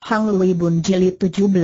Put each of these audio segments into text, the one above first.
Hang Lui Bun Jilid 17.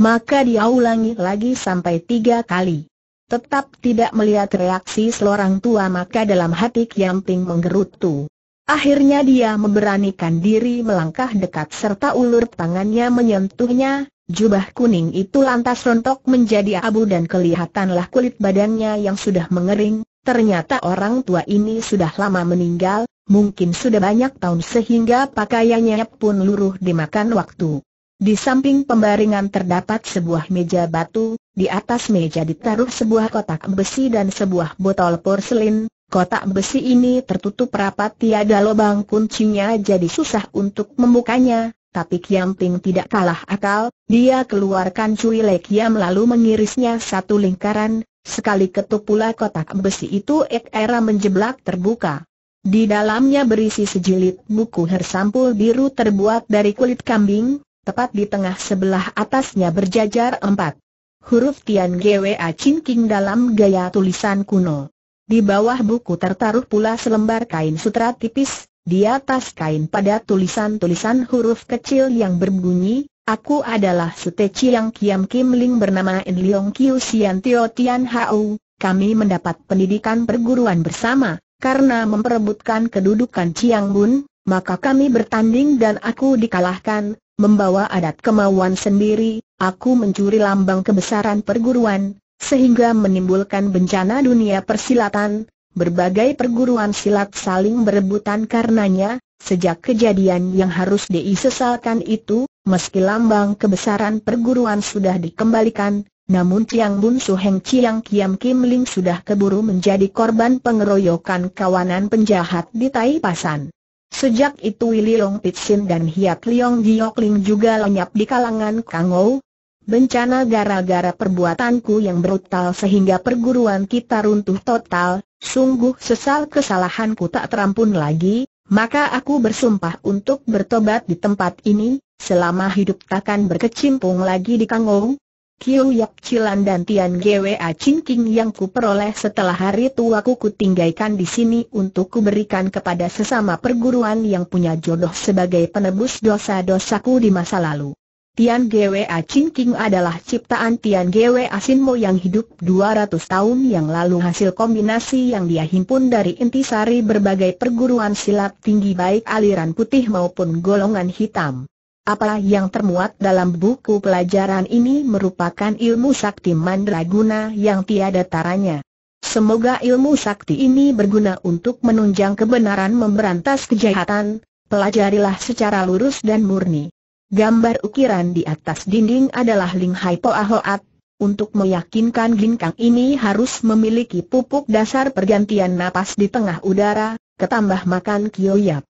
Maka dia ulangi lagi sampai tiga kali. Tetap tidak melihat reaksi seorang tua maka dalam hati Kiamping menggerutu. Akhirnya dia memberanikan diri melangkah dekat serta ulur tangannya menyentuhnya, jubah kuning itu lantas rontok menjadi abu dan kelihatanlah kulit badannya yang sudah mengering, ternyata orang tua ini sudah lama meninggal, Mungkin sudah banyak tahun sehingga pakaiannya pun luruh dimakan waktu. Di samping pembaringan terdapat sebuah meja batu, di atas meja ditaruh sebuah kotak besi dan sebuah botol porselin. Kotak besi ini tertutup rapat tiada lubang kuncinya jadi susah untuk membukanya, tapi Kiam tidak kalah akal, dia keluarkan cui lekiam lalu mengirisnya satu lingkaran, sekali ketuk pula kotak besi itu ek era menjeblak terbuka. Di dalamnya berisi sejilid buku hersampul biru terbuat dari kulit kambing, tepat di tengah sebelah atasnya berjajar empat huruf Tian Gwa Chin King dalam gaya tulisan kuno. Di bawah buku tertaruh pula selembar kain sutra tipis, di atas kain pada tulisan-tulisan huruf kecil yang berbunyi, Aku adalah Sute Chiang Kiam Kim Ling bernama In Leong Kiu Sian Tio Tian Hau, kami mendapat pendidikan perguruan bersama, karena memperebutkan kedudukan Chiang Bun, maka kami bertanding dan aku dikalahkan, membawa adat kemauan sendiri, aku mencuri lambang kebesaran perguruan, sehingga menimbulkan bencana dunia persilatan, berbagai perguruan silat saling berebutan karenanya, Sejak kejadian yang harus diisesalkan itu, meski lambang kebesaran perguruan sudah dikembalikan, namun Chiang Bun Su Heng Chiang Kiam Kim Ling sudah keburu menjadi korban pengeroyokan kawanan penjahat di Tai Pasan. Sejak itu Willy Long Pitsin dan Hiat Liong Giok Ling juga lenyap di kalangan Kangou. Bencana gara-gara perbuatanku yang brutal sehingga perguruan kita runtuh total, sungguh sesal kesalahanku tak terampun lagi, maka aku bersumpah untuk bertobat di tempat ini, selama hidup takkan berkecimpung lagi di Kangou, Kiu Yap Cilan dan Tian Gwa Ching King yang kuperoleh setelah hari tua ku kutinggalkan di sini untuk kuberikan kepada sesama perguruan yang punya jodoh sebagai penebus dosa-dosaku di masa lalu. Tian Gwa Ching King adalah ciptaan Tian Gwa Mo yang hidup 200 tahun yang lalu hasil kombinasi yang dia himpun dari intisari berbagai perguruan silat tinggi baik aliran putih maupun golongan hitam. Apa yang termuat dalam buku pelajaran ini merupakan ilmu sakti mandraguna yang tiada taranya. Semoga ilmu sakti ini berguna untuk menunjang kebenaran memberantas kejahatan, pelajarilah secara lurus dan murni. Gambar ukiran di atas dinding adalah Ling Hai Po Ahoat. Untuk meyakinkan ginkang ini harus memiliki pupuk dasar pergantian napas di tengah udara, ketambah makan kioyap.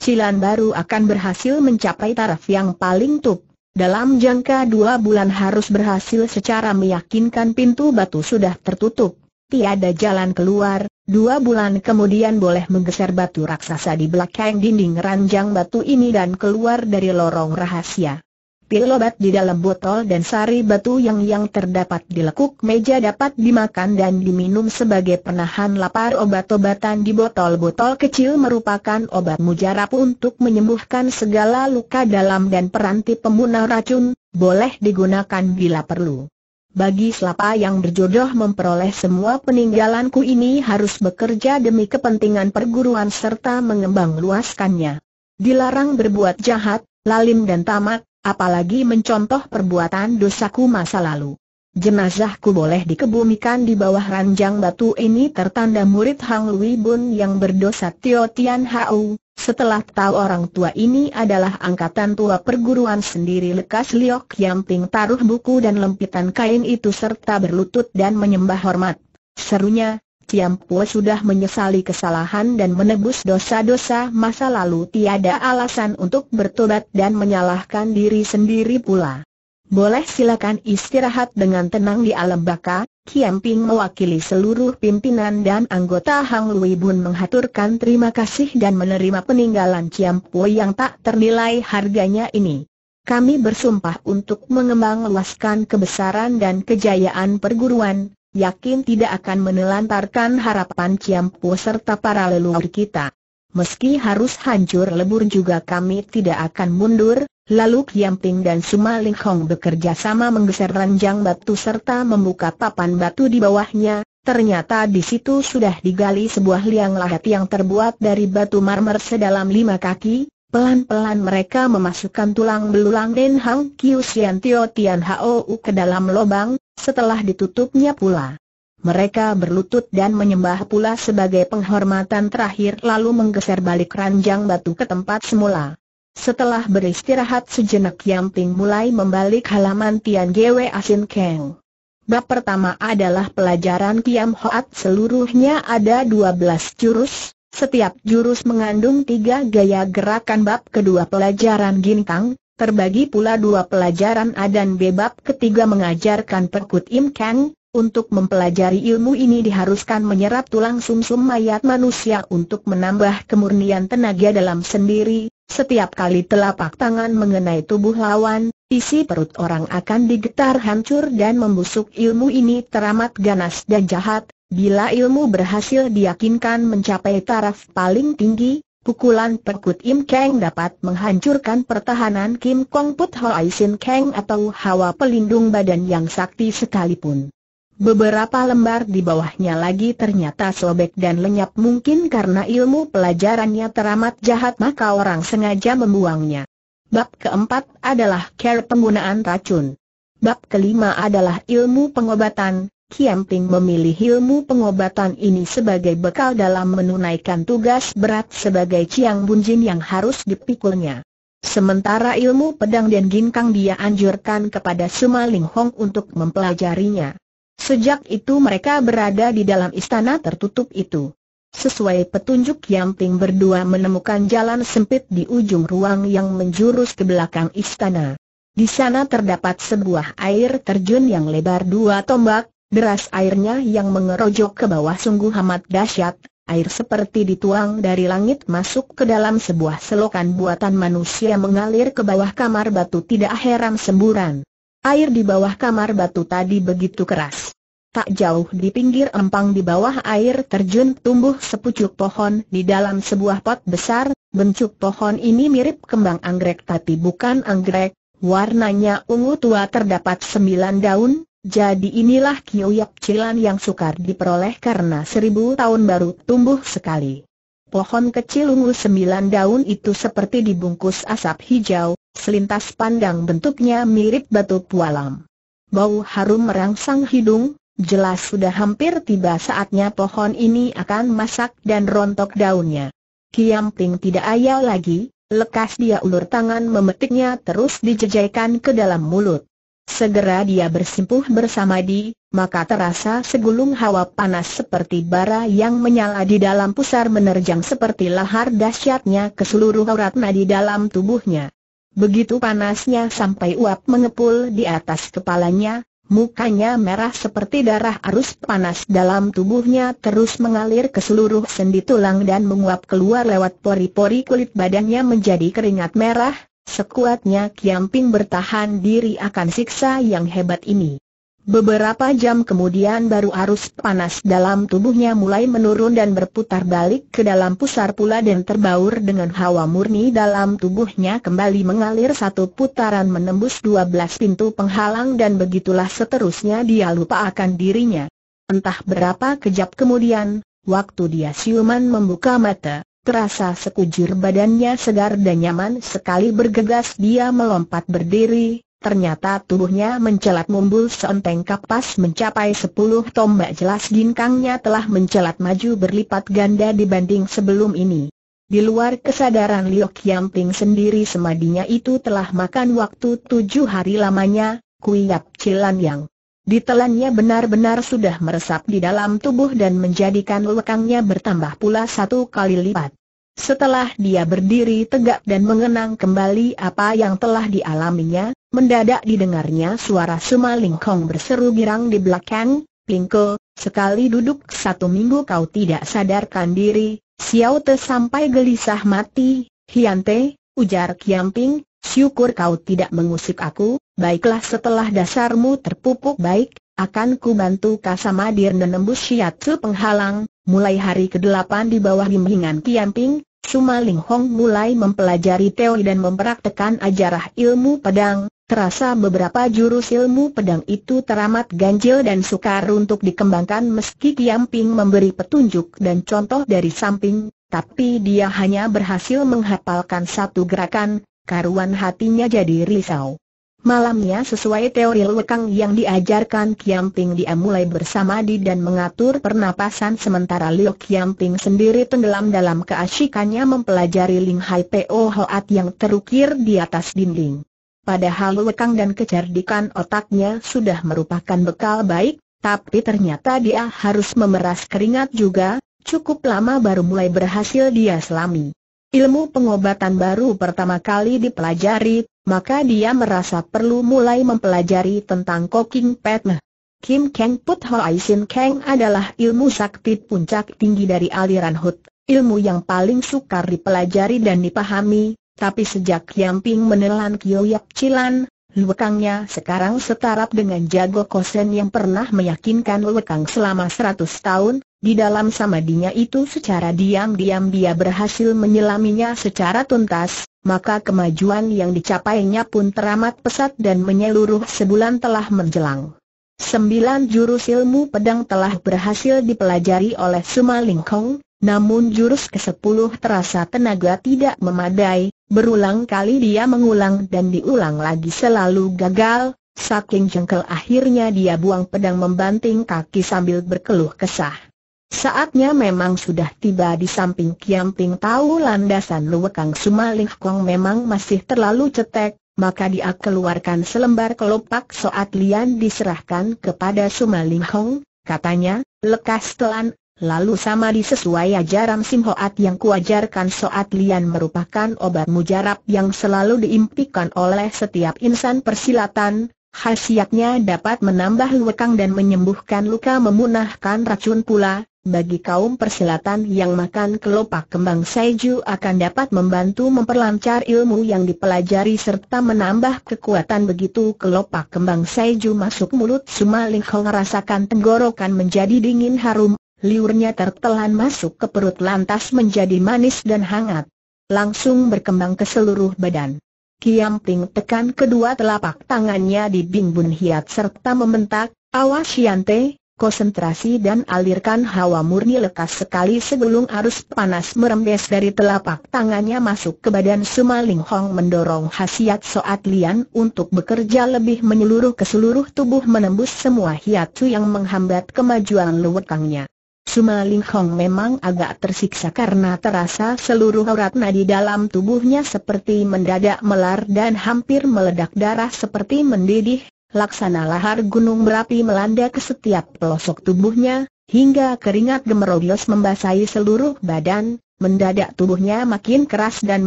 Cilan baru akan berhasil mencapai taraf yang paling top. Dalam jangka dua bulan harus berhasil secara meyakinkan pintu batu sudah tertutup. Tiada jalan keluar, dua bulan kemudian boleh menggeser batu raksasa di belakang dinding ranjang batu ini dan keluar dari lorong rahasia pil obat di dalam botol dan sari batu yang yang terdapat di lekuk meja dapat dimakan dan diminum sebagai penahan lapar obat-obatan di botol-botol kecil merupakan obat mujarab untuk menyembuhkan segala luka dalam dan peranti pembunuh racun, boleh digunakan bila perlu. Bagi selapa yang berjodoh memperoleh semua peninggalanku ini harus bekerja demi kepentingan perguruan serta mengembang luaskannya. Dilarang berbuat jahat, lalim dan tamak, apalagi mencontoh perbuatan dosaku masa lalu. Jenazahku boleh dikebumikan di bawah ranjang batu ini tertanda murid Hang Lui Bun yang berdosa Tio Tian Hau. Setelah tahu orang tua ini adalah angkatan tua perguruan sendiri lekas Liok Yang Ting taruh buku dan lempitan kain itu serta berlutut dan menyembah hormat. Serunya, Kiam Po sudah menyesali kesalahan dan menebus dosa-dosa masa lalu tiada alasan untuk bertobat dan menyalahkan diri sendiri pula. Boleh silakan istirahat dengan tenang di alam baka, Kiam Ping mewakili seluruh pimpinan dan anggota Hang Lui Bun menghaturkan terima kasih dan menerima peninggalan Kiam Po yang tak ternilai harganya ini. Kami bersumpah untuk mengembang luaskan kebesaran dan kejayaan perguruan, yakin tidak akan menelantarkan harapan Ciampu serta para leluhur kita. Meski harus hancur lebur juga kami tidak akan mundur, lalu Kiamping dan Suma Ling Hong bekerja sama menggeser ranjang batu serta membuka papan batu di bawahnya, ternyata di situ sudah digali sebuah liang lahat yang terbuat dari batu marmer sedalam lima kaki, Pelan-pelan mereka memasukkan tulang belulang Den Hang Kiu Sian Tio Tian Hao ke dalam lubang, setelah ditutupnya pula. Mereka berlutut dan menyembah pula sebagai penghormatan terakhir lalu menggeser balik ranjang batu ke tempat semula. Setelah beristirahat sejenak Yang Ting mulai membalik halaman Tian Gwe Asin Keng. Bab pertama adalah pelajaran Kiam Hoat seluruhnya ada 12 jurus, setiap jurus mengandung tiga gaya gerakan bab kedua pelajaran Gintang, Terbagi pula dua pelajaran Adan Bebab ketiga mengajarkan Perkut Im Kang, untuk mempelajari ilmu ini diharuskan menyerap tulang sumsum mayat manusia untuk menambah kemurnian tenaga dalam sendiri, setiap kali telapak tangan mengenai tubuh lawan, isi perut orang akan digetar hancur dan membusuk ilmu ini teramat ganas dan jahat, bila ilmu berhasil diyakinkan mencapai taraf paling tinggi, pukulan perkut Im Kang dapat menghancurkan pertahanan Kim Kong Put Hoai Sin Kang atau hawa pelindung badan yang sakti sekalipun. Beberapa lembar di bawahnya lagi ternyata sobek dan lenyap mungkin karena ilmu pelajarannya teramat jahat maka orang sengaja membuangnya. Bab keempat adalah care penggunaan racun. Bab kelima adalah ilmu pengobatan, Ping memilih ilmu pengobatan ini sebagai bekal dalam menunaikan tugas berat sebagai Chiang Bunjin yang harus dipikulnya. Sementara ilmu pedang dan ginkang dia anjurkan kepada Suma Ling Hong untuk mempelajarinya. Sejak itu mereka berada di dalam istana tertutup itu. Sesuai petunjuk Ping berdua menemukan jalan sempit di ujung ruang yang menjurus ke belakang istana. Di sana terdapat sebuah air terjun yang lebar dua tombak, Deras airnya yang mengerojok ke bawah sungguh amat dahsyat, air seperti dituang dari langit masuk ke dalam sebuah selokan buatan manusia mengalir ke bawah kamar batu tidak heran semburan. Air di bawah kamar batu tadi begitu keras. Tak jauh di pinggir empang di bawah air terjun tumbuh sepucuk pohon di dalam sebuah pot besar, Bencuk pohon ini mirip kembang anggrek tapi bukan anggrek, warnanya ungu tua terdapat sembilan daun, jadi inilah kioyak cilan yang sukar diperoleh karena seribu tahun baru tumbuh sekali. Pohon kecil ungu sembilan daun itu seperti dibungkus asap hijau, selintas pandang bentuknya mirip batu pualam. Bau harum merangsang hidung, jelas sudah hampir tiba saatnya pohon ini akan masak dan rontok daunnya. Kiam tidak ayal lagi, lekas dia ulur tangan memetiknya terus dijejaikan ke dalam mulut. Segera dia bersimpuh bersama di, maka terasa segulung hawa panas seperti bara yang menyala di dalam pusar menerjang seperti lahar dahsyatnya ke seluruh aurat nadi dalam tubuhnya. Begitu panasnya sampai uap mengepul di atas kepalanya, mukanya merah seperti darah arus panas dalam tubuhnya terus mengalir ke seluruh sendi tulang dan menguap keluar lewat pori-pori kulit badannya menjadi keringat merah, Sekuatnya Kiamping bertahan diri akan siksa yang hebat ini. Beberapa jam kemudian baru arus panas dalam tubuhnya mulai menurun dan berputar balik ke dalam pusar pula dan terbaur dengan hawa murni dalam tubuhnya kembali mengalir satu putaran menembus dua belas pintu penghalang dan begitulah seterusnya dia lupa akan dirinya. Entah berapa kejap kemudian, waktu dia siuman membuka mata, Terasa sekujur badannya segar dan nyaman sekali bergegas dia melompat berdiri, ternyata tubuhnya mencelat mumbul seenteng kapas mencapai 10 tombak jelas ginkangnya telah mencelat maju berlipat ganda dibanding sebelum ini. Di luar kesadaran Liok Yamping sendiri semadinya itu telah makan waktu tujuh hari lamanya, kuiap Cilan Yang. Ditelannya benar-benar sudah meresap di dalam tubuh dan menjadikan lekangnya bertambah pula satu kali lipat. Setelah dia berdiri tegak dan mengenang kembali apa yang telah dialaminya, mendadak didengarnya suara Suma Lingkong berseru girang di belakang, Lingko, sekali duduk satu minggu kau tidak sadarkan diri, Xiao Te sampai gelisah mati, Hiante, ujar Kiamping, Syukur kau tidak mengusik aku, baiklah setelah dasarmu terpupuk baik, akan ku bantu Kasamadir menembus syiatsu penghalang, mulai hari ke-8 di bawah bimbingan Tianping, Suma Ling Hong mulai mempelajari teori dan mempraktekan ajarah ilmu pedang, terasa beberapa jurus ilmu pedang itu teramat ganjil dan sukar untuk dikembangkan meski Tianping memberi petunjuk dan contoh dari samping, tapi dia hanya berhasil menghafalkan satu gerakan, karuan hatinya jadi risau. Malamnya sesuai teori lekang yang diajarkan Kiamping dia mulai bersamadi dan mengatur pernapasan sementara Liu Kiamping sendiri tenggelam dalam keasikannya mempelajari Ling Hai Po Hoat yang terukir di atas dinding. Padahal lekang dan kecerdikan otaknya sudah merupakan bekal baik, tapi ternyata dia harus memeras keringat juga, cukup lama baru mulai berhasil dia selami ilmu pengobatan baru pertama kali dipelajari, maka dia merasa perlu mulai mempelajari tentang Koking Petme. Kim Kang Put Ho Sin Kang adalah ilmu sakti puncak tinggi dari aliran Hut, ilmu yang paling sukar dipelajari dan dipahami, tapi sejak Yang Ping menelan Kioyak Cilan, Luekangnya sekarang setarap dengan jago kosen yang pernah meyakinkan Luekang selama 100 tahun, di dalam samadinya itu secara diam-diam dia berhasil menyelaminya secara tuntas, maka kemajuan yang dicapainya pun teramat pesat dan menyeluruh sebulan telah menjelang. Sembilan jurus ilmu pedang telah berhasil dipelajari oleh Suma Lingkong, namun jurus ke-10 terasa tenaga tidak memadai, berulang kali dia mengulang dan diulang lagi selalu gagal, saking jengkel akhirnya dia buang pedang membanting kaki sambil berkeluh kesah. Saatnya memang sudah tiba di samping Kiamping tahu landasan Luwekang Sumalih Kong memang masih terlalu cetek, maka dia keluarkan selembar kelopak soat lian diserahkan kepada Sumalih Kong, katanya, lekas telan, lalu sama disesuai ajaran Simhoat yang kuajarkan soat lian merupakan obat mujarab yang selalu diimpikan oleh setiap insan persilatan, Khasiatnya dapat menambah luekang dan menyembuhkan luka memunahkan racun pula, bagi kaum persilatan yang makan kelopak kembang saiju akan dapat membantu memperlancar ilmu yang dipelajari serta menambah kekuatan begitu kelopak kembang saiju masuk mulut Suma Lingkong rasakan tenggorokan menjadi dingin harum, liurnya tertelan masuk ke perut lantas menjadi manis dan hangat. Langsung berkembang ke seluruh badan. Kiam Ting tekan kedua telapak tangannya di Bing Bun Hiat serta membentak, awas Yante, konsentrasi dan alirkan hawa murni lekas sekali sebelum arus panas merembes dari telapak tangannya masuk ke badan Suma Ling Hong mendorong khasiat Soat Lian untuk bekerja lebih menyeluruh ke seluruh tubuh menembus semua hiatu yang menghambat kemajuan lewekangnya. Suma Ling Hong memang agak tersiksa karena terasa seluruh aurat nadi dalam tubuhnya seperti mendadak melar dan hampir meledak darah seperti mendidih laksana lahar gunung berapi melanda ke setiap pelosok tubuhnya, hingga keringat gemerobios membasahi seluruh badan, mendadak tubuhnya makin keras dan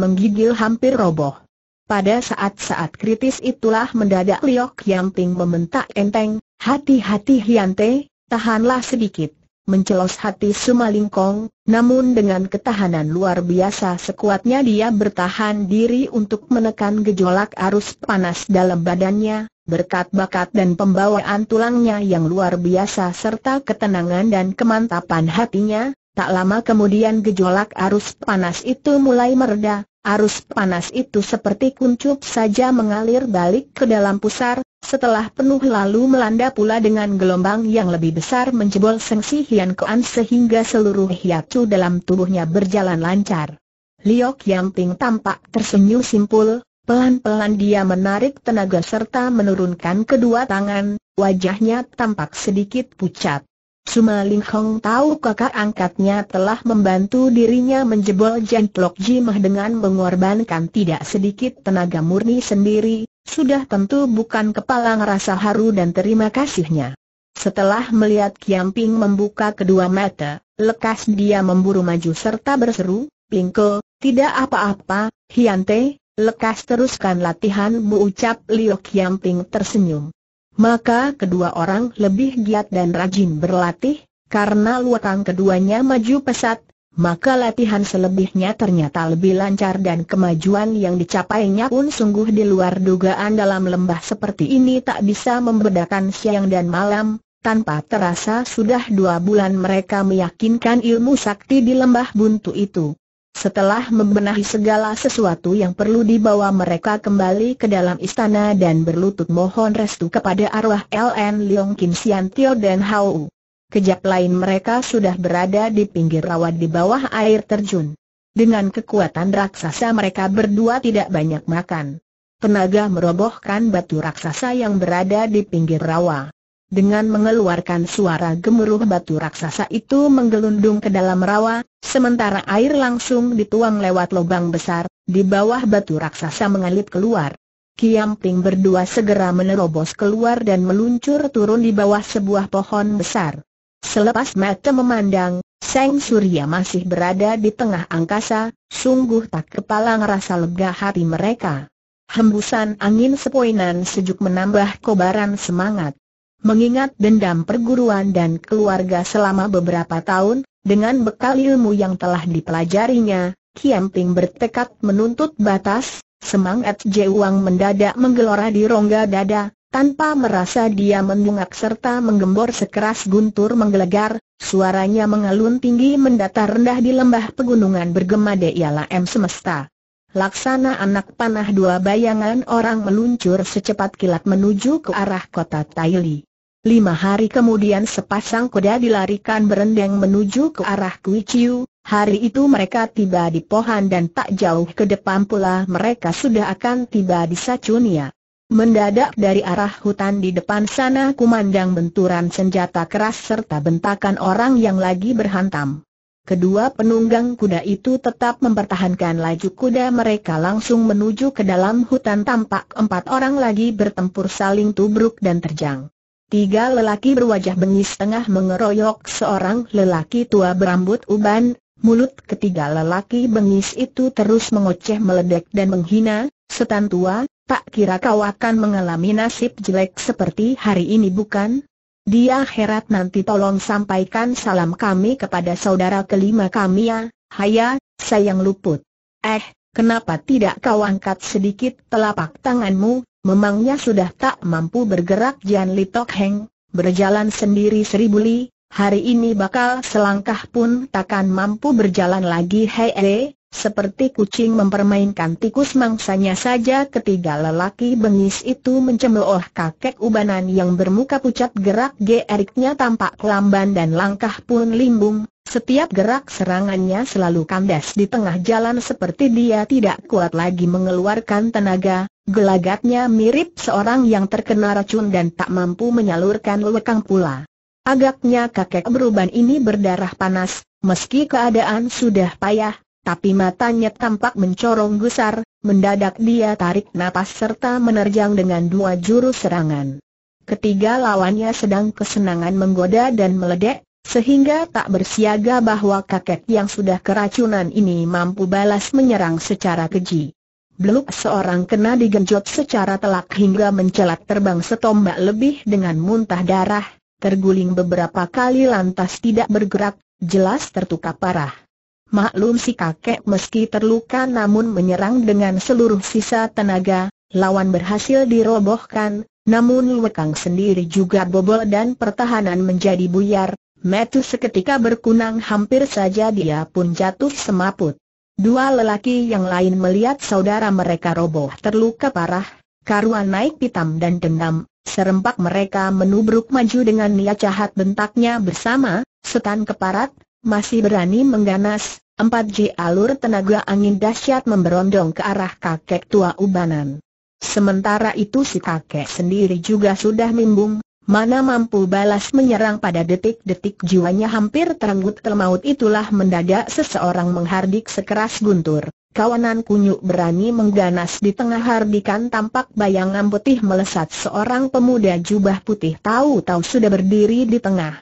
menggigil hampir roboh. Pada saat-saat kritis itulah mendadak Liok Yang ting membentak enteng, hati-hati Hyante, tahanlah sedikit mencelos hati Sumalingkong, namun dengan ketahanan luar biasa sekuatnya dia bertahan diri untuk menekan gejolak arus panas dalam badannya, berkat bakat dan pembawaan tulangnya yang luar biasa serta ketenangan dan kemantapan hatinya, Tak lama kemudian gejolak arus panas itu mulai mereda, arus panas itu seperti kuncup saja mengalir balik ke dalam pusar, setelah penuh lalu melanda pula dengan gelombang yang lebih besar menjebol sengsi Hian Koan sehingga seluruh hiacu dalam tubuhnya berjalan lancar. Liok Yang Ting tampak tersenyum simpul, pelan-pelan dia menarik tenaga serta menurunkan kedua tangan, wajahnya tampak sedikit pucat. Suma Ling Hong tahu kakak angkatnya telah membantu dirinya menjebol jenplok Jimah dengan mengorbankan tidak sedikit tenaga murni sendiri, sudah tentu bukan kepala ngerasa haru dan terima kasihnya. Setelah melihat Kiam Ping membuka kedua mata, lekas dia memburu maju serta berseru, Pingko, tidak apa-apa, Hiante, lekas teruskan latihanmu ucap Liu Kiam Ping tersenyum. Maka kedua orang lebih giat dan rajin berlatih, karena luakang keduanya maju pesat, maka latihan selebihnya ternyata lebih lancar dan kemajuan yang dicapainya pun sungguh di luar dugaan dalam lembah seperti ini tak bisa membedakan siang dan malam, tanpa terasa sudah dua bulan mereka meyakinkan ilmu sakti di lembah buntu itu. Setelah membenahi segala sesuatu yang perlu dibawa mereka kembali ke dalam istana dan berlutut mohon restu kepada arwah LN Leong Kim Sian Tio dan Hau. Kejap lain mereka sudah berada di pinggir rawa di bawah air terjun. Dengan kekuatan raksasa mereka berdua tidak banyak makan. Tenaga merobohkan batu raksasa yang berada di pinggir rawa dengan mengeluarkan suara gemuruh batu raksasa itu menggelundung ke dalam rawa, sementara air langsung dituang lewat lubang besar, di bawah batu raksasa mengalir keluar. Kiam Ping berdua segera menerobos keluar dan meluncur turun di bawah sebuah pohon besar. Selepas mata memandang, Seng Surya masih berada di tengah angkasa, sungguh tak kepala ngerasa lega hati mereka. Hembusan angin sepoinan sejuk menambah kobaran semangat. Mengingat dendam perguruan dan keluarga selama beberapa tahun, dengan bekal ilmu yang telah dipelajarinya, Kiamping bertekad menuntut batas, semangat Jewang mendadak menggelora di rongga dada, tanpa merasa dia mendungak serta menggembor sekeras guntur menggelegar, suaranya mengalun tinggi mendatar rendah di lembah pegunungan bergema deyala M semesta. Laksana anak panah dua bayangan orang meluncur secepat kilat menuju ke arah kota Taili. Lima hari kemudian sepasang kuda dilarikan berendang menuju ke arah Kui hari itu mereka tiba di pohon dan tak jauh ke depan pula mereka sudah akan tiba di Sacunia. Mendadak dari arah hutan di depan sana kumandang benturan senjata keras serta bentakan orang yang lagi berhantam. Kedua penunggang kuda itu tetap mempertahankan laju kuda mereka langsung menuju ke dalam hutan tampak empat orang lagi bertempur saling tubruk dan terjang. Tiga lelaki berwajah bengis tengah mengeroyok seorang lelaki tua berambut uban, mulut ketiga lelaki bengis itu terus mengoceh meledak, dan menghina, setan tua, tak kira kau akan mengalami nasib jelek seperti hari ini bukan? Dia herat nanti tolong sampaikan salam kami kepada saudara kelima kami ya, haya, sayang luput. Eh, kenapa tidak kau angkat sedikit telapak tanganmu, Memangnya sudah tak mampu bergerak Jian Li Tok Heng, berjalan sendiri seribu li, hari ini bakal selangkah pun takkan mampu berjalan lagi hei eh. seperti kucing mempermainkan tikus mangsanya saja ketiga lelaki bengis itu mencemooh kakek ubanan yang bermuka pucat gerak geriknya tampak lamban dan langkah pun limbung, setiap gerak serangannya selalu kandas di tengah jalan seperti dia tidak kuat lagi mengeluarkan tenaga, Gelagatnya mirip seorang yang terkena racun dan tak mampu menyalurkan lekang pula. Agaknya kakek beruban ini berdarah panas, meski keadaan sudah payah, tapi matanya tampak mencorong gusar, mendadak dia tarik napas serta menerjang dengan dua jurus serangan. Ketiga lawannya sedang kesenangan menggoda dan meledek, sehingga tak bersiaga bahwa kakek yang sudah keracunan ini mampu balas menyerang secara keji. Beluk seorang kena digenjot secara telak hingga mencelat terbang setombak lebih dengan muntah darah, terguling beberapa kali lantas tidak bergerak, jelas tertukar parah. Maklum si kakek meski terluka namun menyerang dengan seluruh sisa tenaga, lawan berhasil dirobohkan, namun lwekang sendiri juga bobol dan pertahanan menjadi buyar, Metu seketika berkunang hampir saja dia pun jatuh semaput. Dua lelaki yang lain melihat saudara mereka roboh terluka parah, karuan naik pitam dan dendam, serempak mereka menubruk maju dengan niat jahat bentaknya bersama, setan keparat, masih berani mengganas, Empat j alur tenaga angin dahsyat memberondong ke arah kakek tua ubanan. Sementara itu si kakek sendiri juga sudah mimbung, Mana mampu balas menyerang pada detik-detik jiwanya hampir terenggut termaut itulah mendadak seseorang menghardik sekeras guntur. Kawanan kunyuk berani mengganas di tengah hardikan tampak bayangan putih melesat seorang pemuda jubah putih tahu-tahu sudah berdiri di tengah.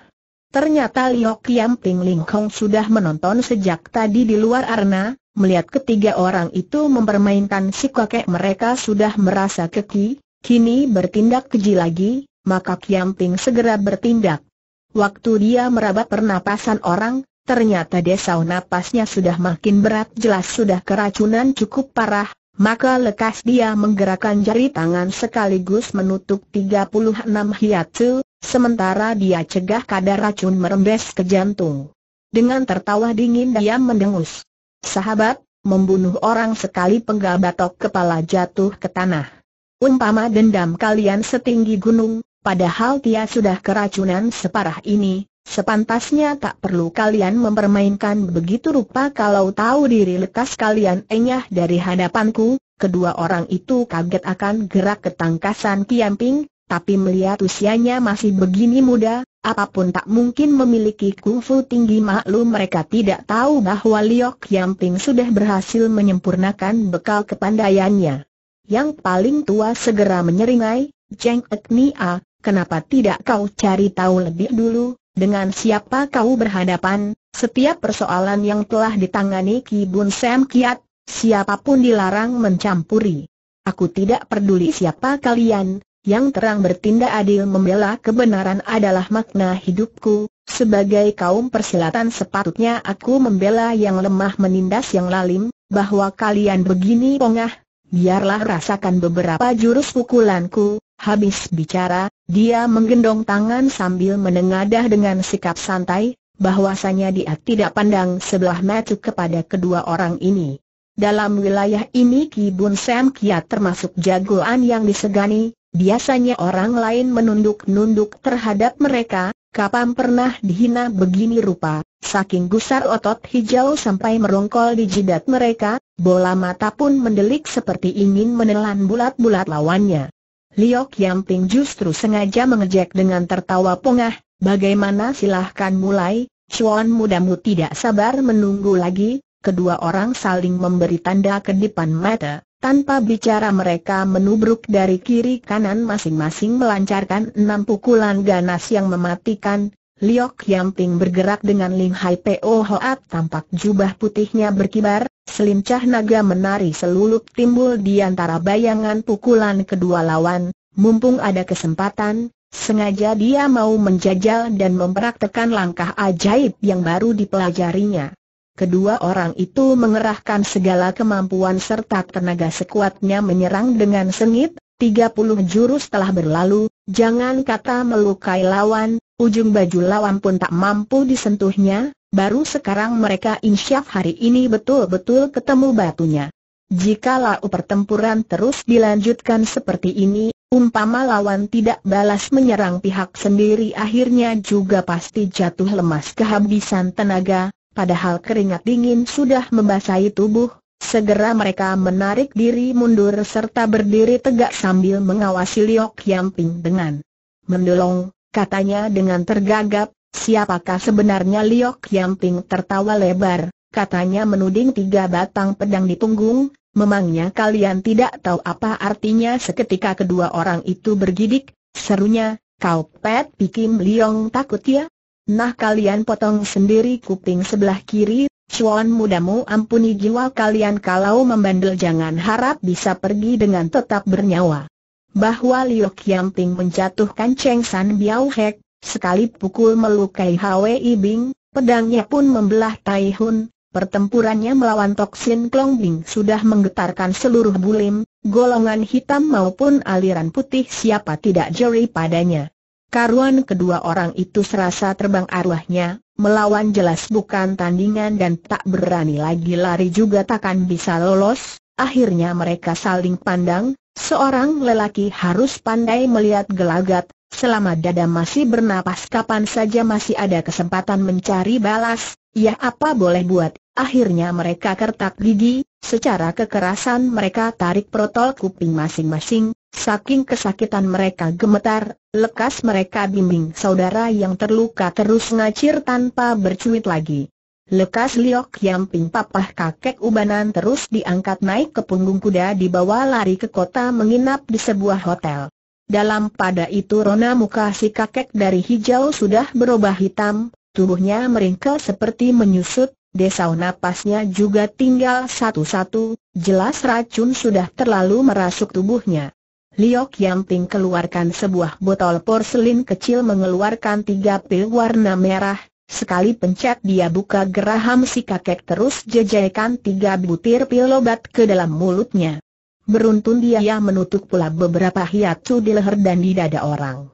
Ternyata Liok Kiam Ping Ling Kong sudah menonton sejak tadi di luar arena, melihat ketiga orang itu mempermainkan si kakek mereka sudah merasa keki, kini bertindak keji lagi, maka Kiam Kiamping segera bertindak. Waktu dia meraba pernapasan orang, ternyata desau napasnya sudah makin berat jelas sudah keracunan cukup parah, maka lekas dia menggerakkan jari tangan sekaligus menutup 36 hiatsu, sementara dia cegah kadar racun merembes ke jantung. Dengan tertawa dingin dia mendengus. Sahabat, membunuh orang sekali penggal batok kepala jatuh ke tanah. Umpama dendam kalian setinggi gunung, Padahal dia sudah keracunan separah ini, sepantasnya tak perlu kalian mempermainkan begitu rupa kalau tahu diri lekas kalian enyah dari hadapanku. Kedua orang itu kaget akan gerak ketangkasan Kiamping, tapi melihat usianya masih begini muda, apapun tak mungkin memiliki kungfu tinggi maklum mereka tidak tahu bahwa Liok Kiamping sudah berhasil menyempurnakan bekal kepandaiannya. Yang paling tua segera menyeringai, Jeng Eknia, kenapa tidak kau cari tahu lebih dulu, dengan siapa kau berhadapan, setiap persoalan yang telah ditangani Ki Bun Sam Kiat, siapapun dilarang mencampuri. Aku tidak peduli siapa kalian, yang terang bertindak adil membela kebenaran adalah makna hidupku, sebagai kaum persilatan sepatutnya aku membela yang lemah menindas yang lalim, bahwa kalian begini pongah, biarlah rasakan beberapa jurus pukulanku, Habis bicara, dia menggendong tangan sambil menengadah dengan sikap santai, bahwasanya dia tidak pandang sebelah mata kepada kedua orang ini. Dalam wilayah ini Ki Bun Sam Kiat termasuk jagoan yang disegani, biasanya orang lain menunduk-nunduk terhadap mereka, kapan pernah dihina begini rupa, saking gusar otot hijau sampai merongkol di jidat mereka, bola mata pun mendelik seperti ingin menelan bulat-bulat lawannya. Liok ping justru sengaja mengejek dengan tertawa pongah, bagaimana silahkan mulai, Chuan mudamu tidak sabar menunggu lagi, kedua orang saling memberi tanda kedipan mata, tanpa bicara mereka menubruk dari kiri kanan masing-masing melancarkan enam pukulan ganas yang mematikan, Liok Yamping bergerak dengan Ling Hai Po Hoat tampak jubah putihnya berkibar, selincah naga menari selulup timbul di antara bayangan pukulan kedua lawan, mumpung ada kesempatan, sengaja dia mau menjajal dan mempraktekan langkah ajaib yang baru dipelajarinya. Kedua orang itu mengerahkan segala kemampuan serta tenaga sekuatnya menyerang dengan sengit, 30 jurus telah berlalu, jangan kata melukai lawan, ujung baju lawan pun tak mampu disentuhnya, baru sekarang mereka insyaf hari ini betul-betul ketemu batunya. Jikalau pertempuran terus dilanjutkan seperti ini, umpama lawan tidak balas menyerang pihak sendiri akhirnya juga pasti jatuh lemas kehabisan tenaga, padahal keringat dingin sudah membasahi tubuh, segera mereka menarik diri mundur serta berdiri tegak sambil mengawasi Liok Yamping dengan mendolong, katanya dengan tergagap, siapakah sebenarnya Liok Yamping tertawa lebar, katanya menuding tiga batang pedang di punggung, memangnya kalian tidak tahu apa artinya seketika kedua orang itu bergidik, serunya, kau pet pikim Liong takut ya? Nah kalian potong sendiri kuping sebelah kiri, Chuan mudamu ampuni jiwa kalian kalau membandel jangan harap bisa pergi dengan tetap bernyawa bahwa Liu Qiangping menjatuhkan Cheng San Biao Hek, sekali pukul melukai Hwi Bing, pedangnya pun membelah Tai Hun, pertempurannya melawan Toksin Klong Bing sudah menggetarkan seluruh bulim, golongan hitam maupun aliran putih siapa tidak jeri padanya. Karuan kedua orang itu serasa terbang arwahnya, melawan jelas bukan tandingan dan tak berani lagi lari juga takkan bisa lolos, akhirnya mereka saling pandang, Seorang lelaki harus pandai melihat gelagat, selama dada masih bernapas kapan saja masih ada kesempatan mencari balas, ya apa boleh buat, akhirnya mereka kertak gigi, secara kekerasan mereka tarik protol kuping masing-masing, saking kesakitan mereka gemetar, lekas mereka bimbing saudara yang terluka terus ngacir tanpa bercuit lagi. Lekas Liok Yam Ping papah kakek ubanan terus diangkat naik ke punggung kuda dibawa lari ke kota menginap di sebuah hotel. Dalam pada itu rona muka si kakek dari hijau sudah berubah hitam, tubuhnya meringkel seperti menyusut, desau napasnya juga tinggal satu-satu, jelas racun sudah terlalu merasuk tubuhnya. Liok Yamping keluarkan sebuah botol porselin kecil mengeluarkan tiga pil warna merah, Sekali pencet dia buka geraham si kakek terus jejaikan tiga butir pil obat ke dalam mulutnya. Beruntun dia menutup pula beberapa hiatu di leher dan di dada orang.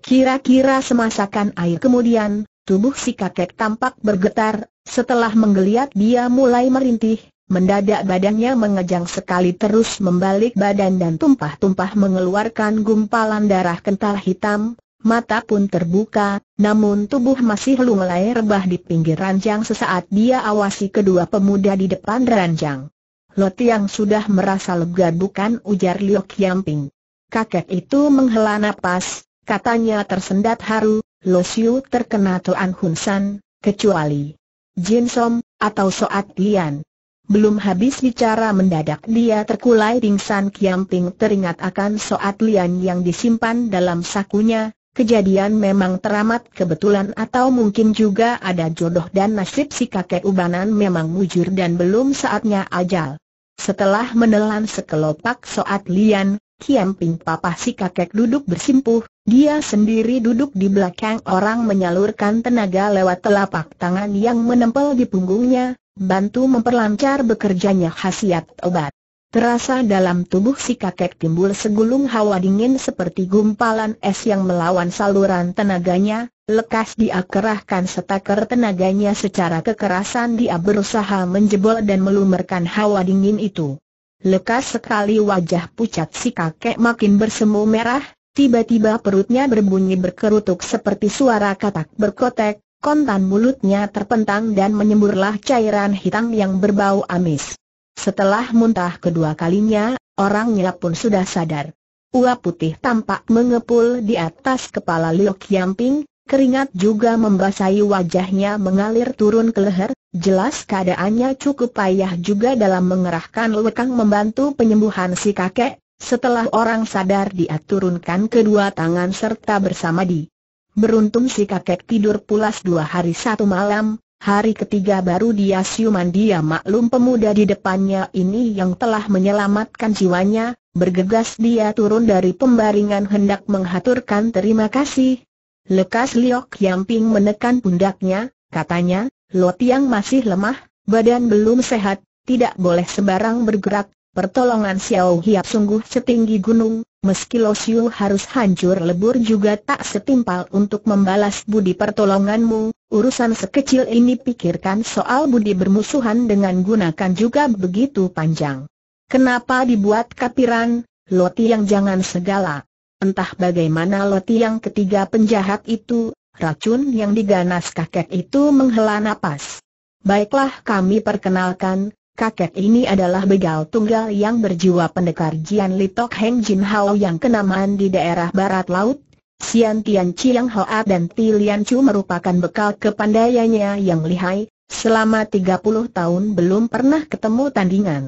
Kira-kira semasakan air kemudian, tubuh si kakek tampak bergetar, setelah menggeliat dia mulai merintih, mendadak badannya mengejang sekali terus membalik badan dan tumpah-tumpah mengeluarkan gumpalan darah kental hitam, mata pun terbuka, namun tubuh masih lunglai rebah di pinggir ranjang sesaat dia awasi kedua pemuda di depan ranjang. Lot yang sudah merasa lega bukan ujar Liu Qiangping. Kakek itu menghela nafas, katanya tersendat haru, Lo Xiu terkena tuan Hun San, kecuali Jin Som, atau Soat Lian. Belum habis bicara mendadak dia terkulai pingsan Qiangping teringat akan soat lian yang disimpan dalam sakunya, Kejadian memang teramat kebetulan atau mungkin juga ada jodoh dan nasib si kakek ubanan memang mujur dan belum saatnya ajal. Setelah menelan sekelopak soat lian, Kiam Ping papah si kakek duduk bersimpuh, dia sendiri duduk di belakang orang menyalurkan tenaga lewat telapak tangan yang menempel di punggungnya, bantu memperlancar bekerjanya khasiat obat. Terasa dalam tubuh si kakek timbul segulung hawa dingin seperti gumpalan es yang melawan saluran tenaganya, lekas dia kerahkan setaker tenaganya secara kekerasan dia berusaha menjebol dan melumerkan hawa dingin itu. Lekas sekali wajah pucat si kakek makin bersemu merah, tiba-tiba perutnya berbunyi berkerutuk seperti suara katak berkotek, kontan mulutnya terpentang dan menyemburlah cairan hitam yang berbau amis. Setelah muntah kedua kalinya, orangnya pun sudah sadar. Uap putih tampak mengepul di atas kepala Liu Qiangping, keringat juga membasahi wajahnya mengalir turun ke leher, jelas keadaannya cukup payah juga dalam mengerahkan lekang membantu penyembuhan si kakek, setelah orang sadar dia turunkan kedua tangan serta bersama di. Beruntung si kakek tidur pulas dua hari satu malam, Hari ketiga baru dia siuman dia maklum pemuda di depannya ini yang telah menyelamatkan jiwanya, bergegas dia turun dari pembaringan hendak menghaturkan terima kasih. Lekas Liok Yamping menekan pundaknya, katanya, Lo Tiang masih lemah, badan belum sehat, tidak boleh sembarang bergerak, pertolongan Xiao Hiap sungguh setinggi gunung, meski Losiu harus hancur lebur juga tak setimpal untuk membalas budi pertolonganmu, urusan sekecil ini pikirkan soal budi bermusuhan dengan gunakan juga begitu panjang. Kenapa dibuat kapiran, Loti yang jangan segala. Entah bagaimana Loti yang ketiga penjahat itu, racun yang diganas kakek itu menghela napas. Baiklah kami perkenalkan, Kakek ini adalah begal tunggal yang berjiwa pendekar Jian Tok Heng Jin Hao yang kenamaan di daerah barat laut. Sian Tian Chiang Hoa dan Ti Lian Chu merupakan bekal kepandaiannya yang lihai, selama 30 tahun belum pernah ketemu tandingan.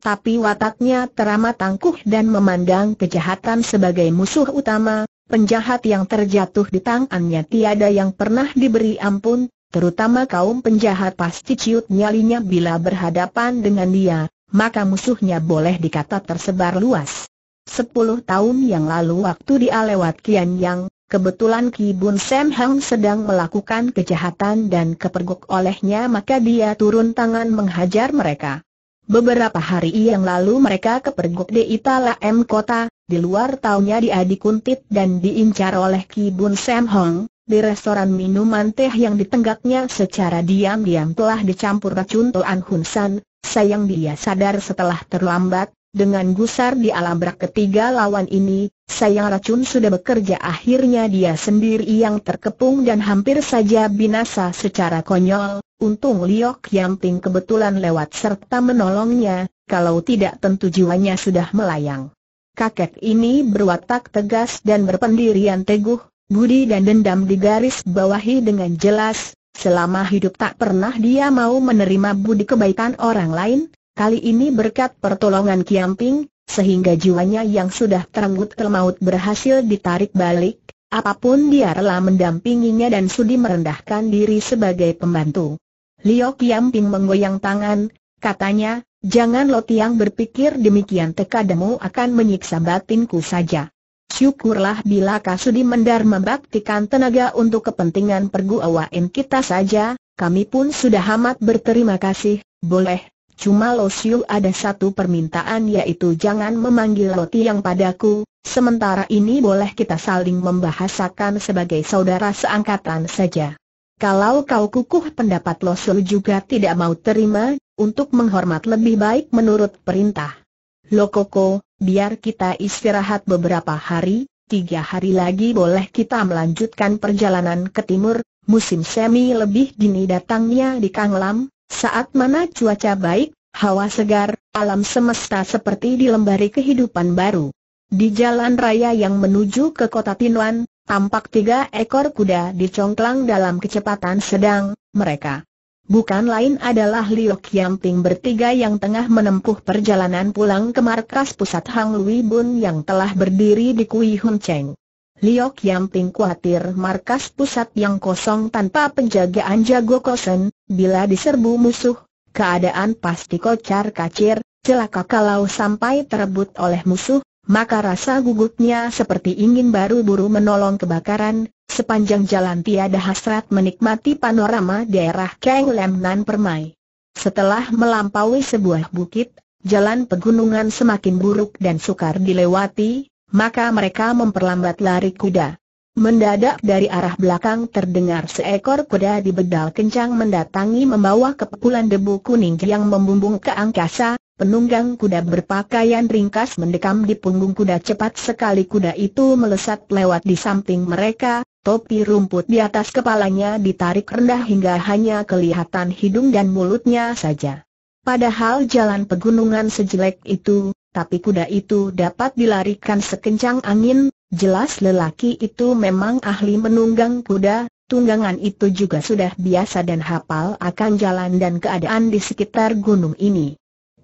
Tapi wataknya teramat tangguh dan memandang kejahatan sebagai musuh utama, penjahat yang terjatuh di tangannya tiada yang pernah diberi ampun, terutama kaum penjahat pasti ciut nyalinya bila berhadapan dengan dia, maka musuhnya boleh dikata tersebar luas. Sepuluh tahun yang lalu waktu dia lewat Kian Yang, kebetulan Ki Bun Sam Hang sedang melakukan kejahatan dan kepergok olehnya maka dia turun tangan menghajar mereka. Beberapa hari yang lalu mereka kepergok di Itala M Kota, di luar taunya diadikuntit dan diincar oleh Ki Bun Sam Hong, di restoran minuman teh yang ditenggaknya secara diam-diam telah dicampur racun Toan Hun San, sayang dia sadar setelah terlambat, dengan gusar di alabrak ketiga lawan ini, sayang racun sudah bekerja akhirnya dia sendiri yang terkepung dan hampir saja binasa secara konyol, untung Liok yang Ting kebetulan lewat serta menolongnya, kalau tidak tentu jiwanya sudah melayang. Kakek ini berwatak tegas dan berpendirian teguh, Budi dan dendam digaris bawahi dengan jelas, selama hidup tak pernah dia mau menerima budi kebaikan orang lain, kali ini berkat pertolongan Kiamping, sehingga jiwanya yang sudah terenggut termaut berhasil ditarik balik, apapun dia rela mendampinginya dan sudi merendahkan diri sebagai pembantu. Liu Kiamping menggoyang tangan, katanya, Jangan lo tiang berpikir demikian tekademu akan menyiksa batinku saja. Syukurlah bila Kasudi Mendar membaktikan tenaga untuk kepentingan perguawaan kita saja, kami pun sudah amat berterima kasih, boleh. Cuma Lo Siu ada satu permintaan yaitu jangan memanggil Lo yang padaku, sementara ini boleh kita saling membahasakan sebagai saudara seangkatan saja. Kalau kau kukuh pendapat Lo Siu juga tidak mau terima, untuk menghormat lebih baik menurut perintah. Lokoko, biar kita istirahat beberapa hari, tiga hari lagi boleh kita melanjutkan perjalanan ke timur, musim semi lebih dini datangnya di Kanglam, saat mana cuaca baik, hawa segar, alam semesta seperti dilembari kehidupan baru. Di jalan raya yang menuju ke kota Tinuan, tampak tiga ekor kuda dicongklang dalam kecepatan sedang, mereka bukan lain adalah Liu Qiangping bertiga yang tengah menempuh perjalanan pulang ke markas pusat Hang Lui Bun yang telah berdiri di Kui Hun Cheng. Liu Qiangping khawatir markas pusat yang kosong tanpa penjagaan jago kosen, bila diserbu musuh, keadaan pasti kocar kacir, celaka kalau sampai terebut oleh musuh, maka rasa gugupnya seperti ingin baru-buru menolong kebakaran, sepanjang jalan tiada hasrat menikmati panorama daerah Kang Lem Nan Permai. Setelah melampaui sebuah bukit, jalan pegunungan semakin buruk dan sukar dilewati, maka mereka memperlambat lari kuda. Mendadak dari arah belakang terdengar seekor kuda di bedal kencang mendatangi membawa kepulan debu kuning yang membumbung ke angkasa, Penunggang kuda berpakaian ringkas mendekam di punggung kuda cepat sekali kuda itu melesat lewat di samping mereka, topi rumput di atas kepalanya ditarik rendah hingga hanya kelihatan hidung dan mulutnya saja. Padahal jalan pegunungan sejelek itu, tapi kuda itu dapat dilarikan sekencang angin, jelas lelaki itu memang ahli menunggang kuda, tunggangan itu juga sudah biasa dan hafal akan jalan dan keadaan di sekitar gunung ini.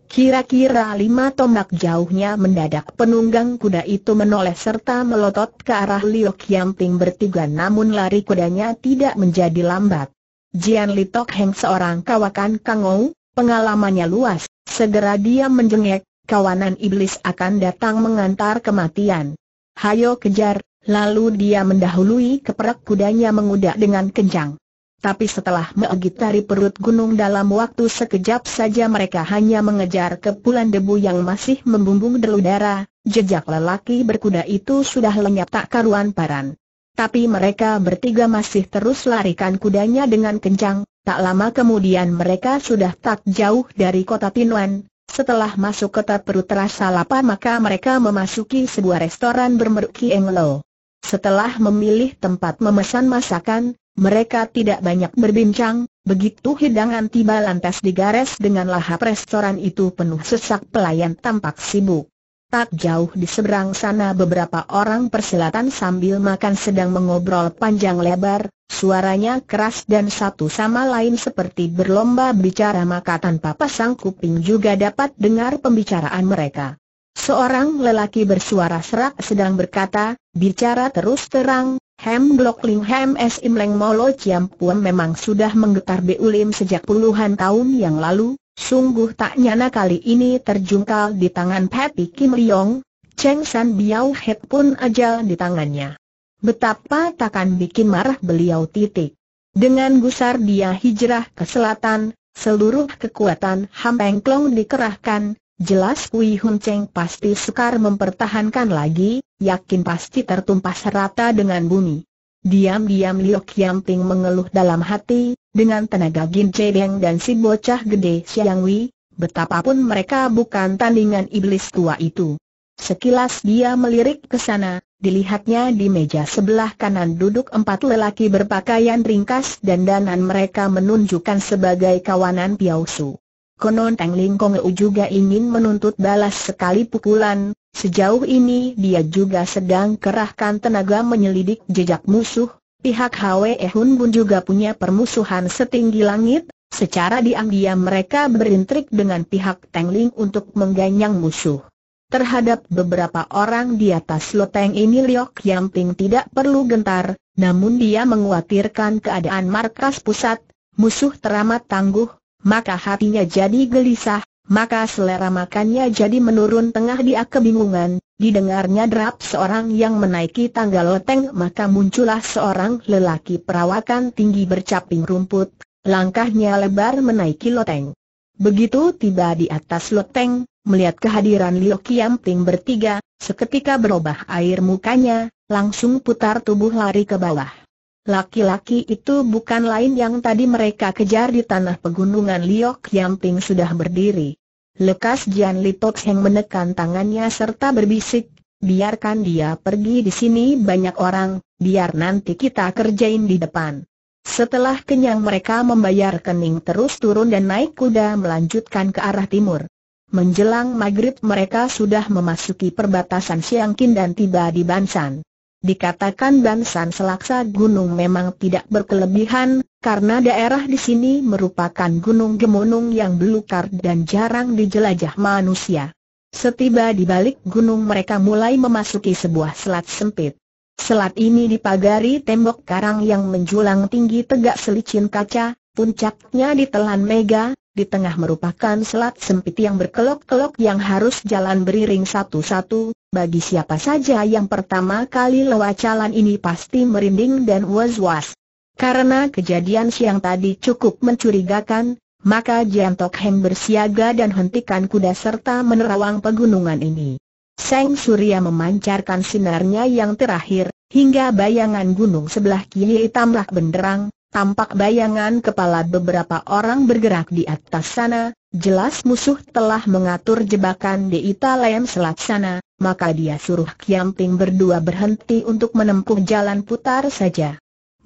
Kira-kira lima tombak jauhnya mendadak penunggang kuda itu menoleh serta melotot ke arah Liu Qiangping bertiga namun lari kudanya tidak menjadi lambat. Jian Li Tok Heng seorang kawakan kangou, pengalamannya luas, segera dia menjengek, kawanan iblis akan datang mengantar kematian. Hayo kejar, lalu dia mendahului keperak kudanya mengudak dengan kencang. Tapi setelah menggitari perut gunung dalam waktu sekejap saja mereka hanya mengejar kepulan debu yang masih membumbung deru darah. jejak lelaki berkuda itu sudah lenyap tak karuan paran. Tapi mereka bertiga masih terus larikan kudanya dengan kencang, tak lama kemudian mereka sudah tak jauh dari kota Pinuan. Setelah masuk kota perut terasa lapar maka mereka memasuki sebuah restoran bermerek Englo. Setelah memilih tempat memesan masakan, mereka tidak banyak berbincang, begitu hidangan tiba lantas digares dengan lahap restoran itu penuh sesak pelayan tampak sibuk. Tak jauh di seberang sana beberapa orang persilatan sambil makan sedang mengobrol panjang lebar, suaranya keras dan satu sama lain seperti berlomba bicara maka tanpa pasang kuping juga dapat dengar pembicaraan mereka. Seorang lelaki bersuara serak sedang berkata, bicara terus terang, Hem Glock Ling Hem S. Im Leng Molo Chiam Puan memang sudah menggetar Ulim sejak puluhan tahun yang lalu, sungguh tak nyana kali ini terjungkal di tangan Pepi Kim Leong, Cheng San Biao Het pun ajal di tangannya. Betapa takkan bikin marah beliau titik. Dengan gusar dia hijrah ke selatan, seluruh kekuatan Ham Peng Klong dikerahkan, Jelas Kui Hun Cheng pasti sekar mempertahankan lagi, yakin pasti tertumpas serata dengan bumi. Diam-diam Liu Kiam mengeluh dalam hati, dengan tenaga Gin Chedeng dan si bocah gede Xiang Wei, betapapun mereka bukan tandingan iblis tua itu. Sekilas dia melirik ke sana, dilihatnya di meja sebelah kanan duduk empat lelaki berpakaian ringkas dan danan mereka menunjukkan sebagai kawanan Piausu. Konon Teng Ling Kong Eu juga ingin menuntut balas sekali pukulan, sejauh ini dia juga sedang kerahkan tenaga menyelidik jejak musuh, pihak Hwe Hun Bun juga punya permusuhan setinggi langit, secara diam-diam mereka berintrik dengan pihak Teng Ling untuk mengganyang musuh. Terhadap beberapa orang di atas loteng ini Liok Yang Ting tidak perlu gentar, namun dia mengkhawatirkan keadaan markas pusat, musuh teramat tangguh, maka hatinya jadi gelisah, maka selera makannya jadi menurun tengah dia kebingungan, didengarnya derap seorang yang menaiki tangga loteng maka muncullah seorang lelaki perawakan tinggi bercaping rumput, langkahnya lebar menaiki loteng. Begitu tiba di atas loteng, melihat kehadiran Liu Kiamping bertiga, seketika berubah air mukanya, langsung putar tubuh lari ke bawah. Laki-laki itu bukan lain yang tadi mereka kejar di tanah pegunungan Liok Yamping sudah berdiri. Lekas Jian Litok yang menekan tangannya serta berbisik, biarkan dia pergi di sini banyak orang, biar nanti kita kerjain di depan. Setelah kenyang mereka membayar kening terus turun dan naik kuda melanjutkan ke arah timur. Menjelang maghrib mereka sudah memasuki perbatasan Siangkin dan tiba di Bansan. Dikatakan Bansan Selaksa Gunung memang tidak berkelebihan, karena daerah di sini merupakan gunung gemunung yang belukar dan jarang dijelajah manusia. Setiba di balik gunung mereka mulai memasuki sebuah selat sempit. Selat ini dipagari tembok karang yang menjulang tinggi tegak selicin kaca, puncaknya ditelan mega, di tengah merupakan selat sempit yang berkelok-kelok yang harus jalan beriring satu-satu, bagi siapa saja yang pertama kali lewat jalan ini pasti merinding dan was-was. Karena kejadian siang tadi cukup mencurigakan, maka Jantok Tok Heng bersiaga dan hentikan kuda serta menerawang pegunungan ini. Seng Surya memancarkan sinarnya yang terakhir, hingga bayangan gunung sebelah kiri tamlah benderang, tampak bayangan kepala beberapa orang bergerak di atas sana, jelas musuh telah mengatur jebakan di Italem Selat sana, maka dia suruh Kiamping berdua berhenti untuk menempuh jalan putar saja.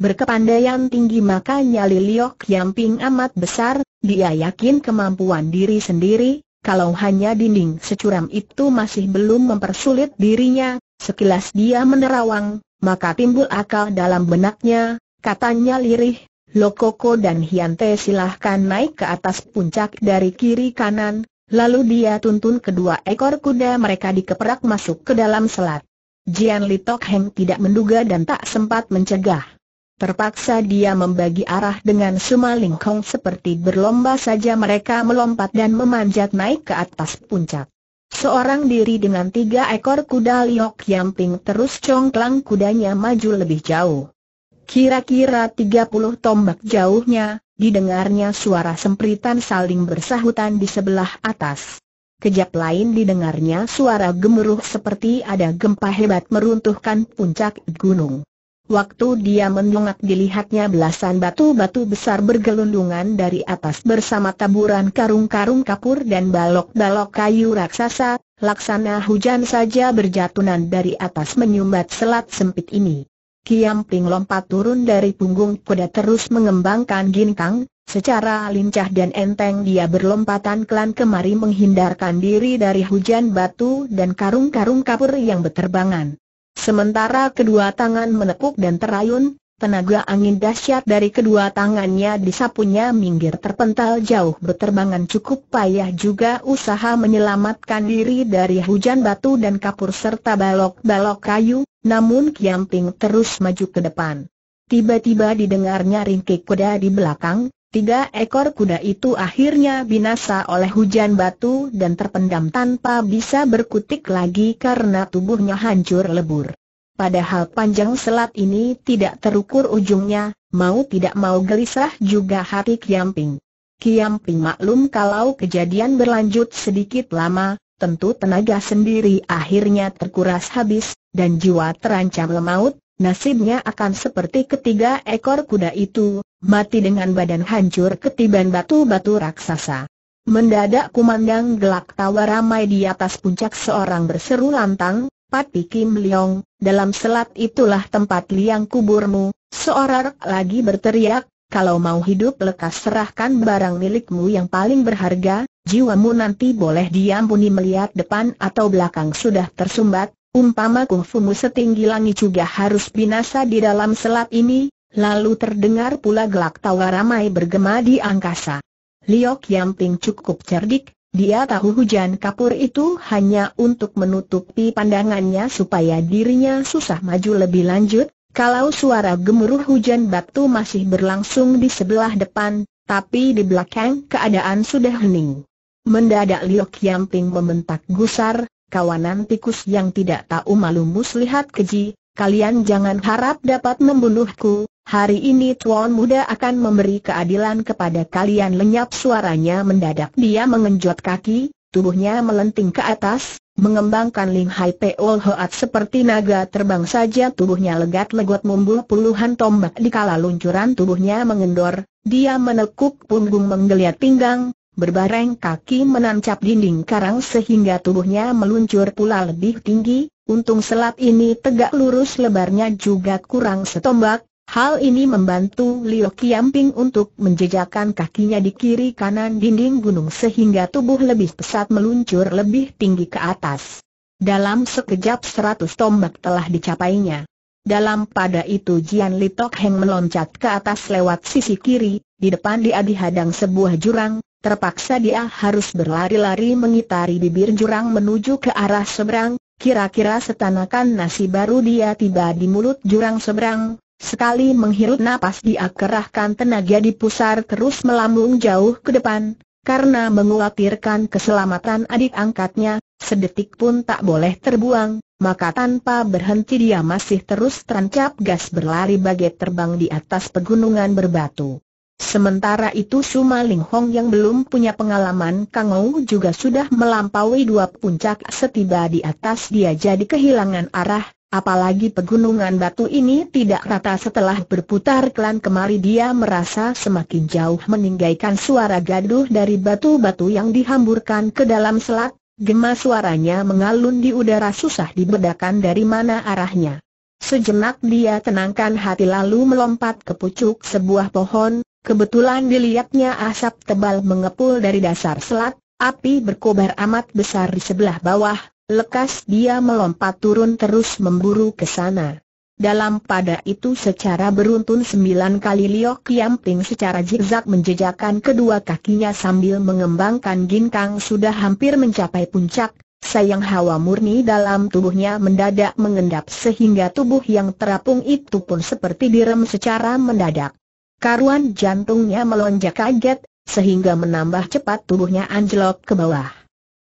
Berkepandaian tinggi maka makanya Kiam Kiamping amat besar, dia yakin kemampuan diri sendiri, kalau hanya dinding securam itu masih belum mempersulit dirinya, sekilas dia menerawang, maka timbul akal dalam benaknya, katanya lirih, Lokoko dan Hiante silahkan naik ke atas puncak dari kiri kanan, Lalu dia tuntun kedua ekor kuda mereka dikeperak masuk ke dalam selat. Jian Li Tok Heng tidak menduga dan tak sempat mencegah. Terpaksa dia membagi arah dengan Suma Ling Kong seperti berlomba saja mereka melompat dan memanjat naik ke atas puncak. Seorang diri dengan tiga ekor kuda Liok Yamping terus congklang kudanya maju lebih jauh. Kira-kira 30 tombak jauhnya, didengarnya suara sempritan saling bersahutan di sebelah atas. Kejap lain didengarnya suara gemuruh seperti ada gempa hebat meruntuhkan puncak gunung. Waktu dia mendongak dilihatnya belasan batu-batu besar bergelundungan dari atas bersama taburan karung-karung kapur dan balok-balok kayu raksasa, laksana hujan saja berjatunan dari atas menyumbat selat sempit ini. Kiam Ping lompat turun dari punggung kuda terus mengembangkan ginkang, secara lincah dan enteng dia berlompatan kelan kemari menghindarkan diri dari hujan batu dan karung-karung kapur yang berterbangan. Sementara kedua tangan menekuk dan terayun, Tenaga angin dahsyat dari kedua tangannya disapunya minggir terpental jauh berterbangan cukup payah juga usaha menyelamatkan diri dari hujan batu dan kapur serta balok-balok kayu, namun Kiamping terus maju ke depan. Tiba-tiba didengarnya ringkik kuda di belakang, tiga ekor kuda itu akhirnya binasa oleh hujan batu dan terpendam tanpa bisa berkutik lagi karena tubuhnya hancur lebur. Padahal panjang selat ini tidak terukur ujungnya, mau tidak mau gelisah juga hati Kiamping. Kiamping maklum kalau kejadian berlanjut sedikit lama, tentu tenaga sendiri akhirnya terkuras habis, dan jiwa terancam lemaut, nasibnya akan seperti ketiga ekor kuda itu, mati dengan badan hancur ketiban batu-batu raksasa. Mendadak kumandang gelak tawa ramai di atas puncak seorang berseru lantang, Pati Kim Leong, dalam selat itulah tempat liang kuburmu, seorang lagi berteriak, kalau mau hidup lekas serahkan barang milikmu yang paling berharga, jiwamu nanti boleh diampuni melihat depan atau belakang sudah tersumbat, umpama kungfumu setinggi langit juga harus binasa di dalam selat ini, lalu terdengar pula gelak tawa ramai bergema di angkasa. Liok Yamping cukup cerdik, dia tahu hujan kapur itu hanya untuk menutupi pandangannya supaya dirinya susah maju lebih lanjut, kalau suara gemuruh hujan batu masih berlangsung di sebelah depan, tapi di belakang keadaan sudah hening. Mendadak Liok Yamping membentak gusar, kawanan tikus yang tidak tahu malu muslihat keji, kalian jangan harap dapat membunuhku, Hari ini Tuan Muda akan memberi keadilan kepada kalian lenyap suaranya mendadak dia mengenjot kaki, tubuhnya melenting ke atas, mengembangkan Ling Hai Peol Hoat seperti naga terbang saja tubuhnya legat-legot mumbul puluhan tombak dikala luncuran tubuhnya mengendor, dia menekuk punggung menggeliat pinggang, Berbareng kaki menancap dinding karang sehingga tubuhnya meluncur pula lebih tinggi, untung selat ini tegak lurus lebarnya juga kurang setombak, Hal ini membantu Liu Qiangping untuk menjejakkan kakinya di kiri kanan dinding gunung sehingga tubuh lebih pesat meluncur lebih tinggi ke atas. Dalam sekejap seratus tombak telah dicapainya. Dalam pada itu Jian Li Tok Heng meloncat ke atas lewat sisi kiri, di depan dia dihadang sebuah jurang, terpaksa dia harus berlari-lari mengitari bibir jurang menuju ke arah seberang, kira-kira setanakan nasi baru dia tiba di mulut jurang seberang, Sekali menghirup napas dia kerahkan tenaga di pusar terus melambung jauh ke depan, karena mengkhawatirkan keselamatan adik angkatnya, sedetik pun tak boleh terbuang, maka tanpa berhenti dia masih terus terancap gas berlari bagai terbang di atas pegunungan berbatu. Sementara itu Suma Ling Hong yang belum punya pengalaman Kang Ou juga sudah melampaui dua puncak setiba di atas dia jadi kehilangan arah, Apalagi pegunungan batu ini tidak rata setelah berputar kelan kemari dia merasa semakin jauh meninggalkan suara gaduh dari batu-batu yang dihamburkan ke dalam selat, gema suaranya mengalun di udara susah dibedakan dari mana arahnya. Sejenak dia tenangkan hati lalu melompat ke pucuk sebuah pohon, kebetulan dilihatnya asap tebal mengepul dari dasar selat, api berkobar amat besar di sebelah bawah, Lekas dia melompat turun terus memburu ke sana. Dalam pada itu secara beruntun sembilan kali Liok Kiam Ping secara zigzag menjejakkan kedua kakinya sambil mengembangkan ginkang sudah hampir mencapai puncak, sayang hawa murni dalam tubuhnya mendadak mengendap sehingga tubuh yang terapung itu pun seperti direm secara mendadak. Karuan jantungnya melonjak kaget, sehingga menambah cepat tubuhnya anjlok ke bawah.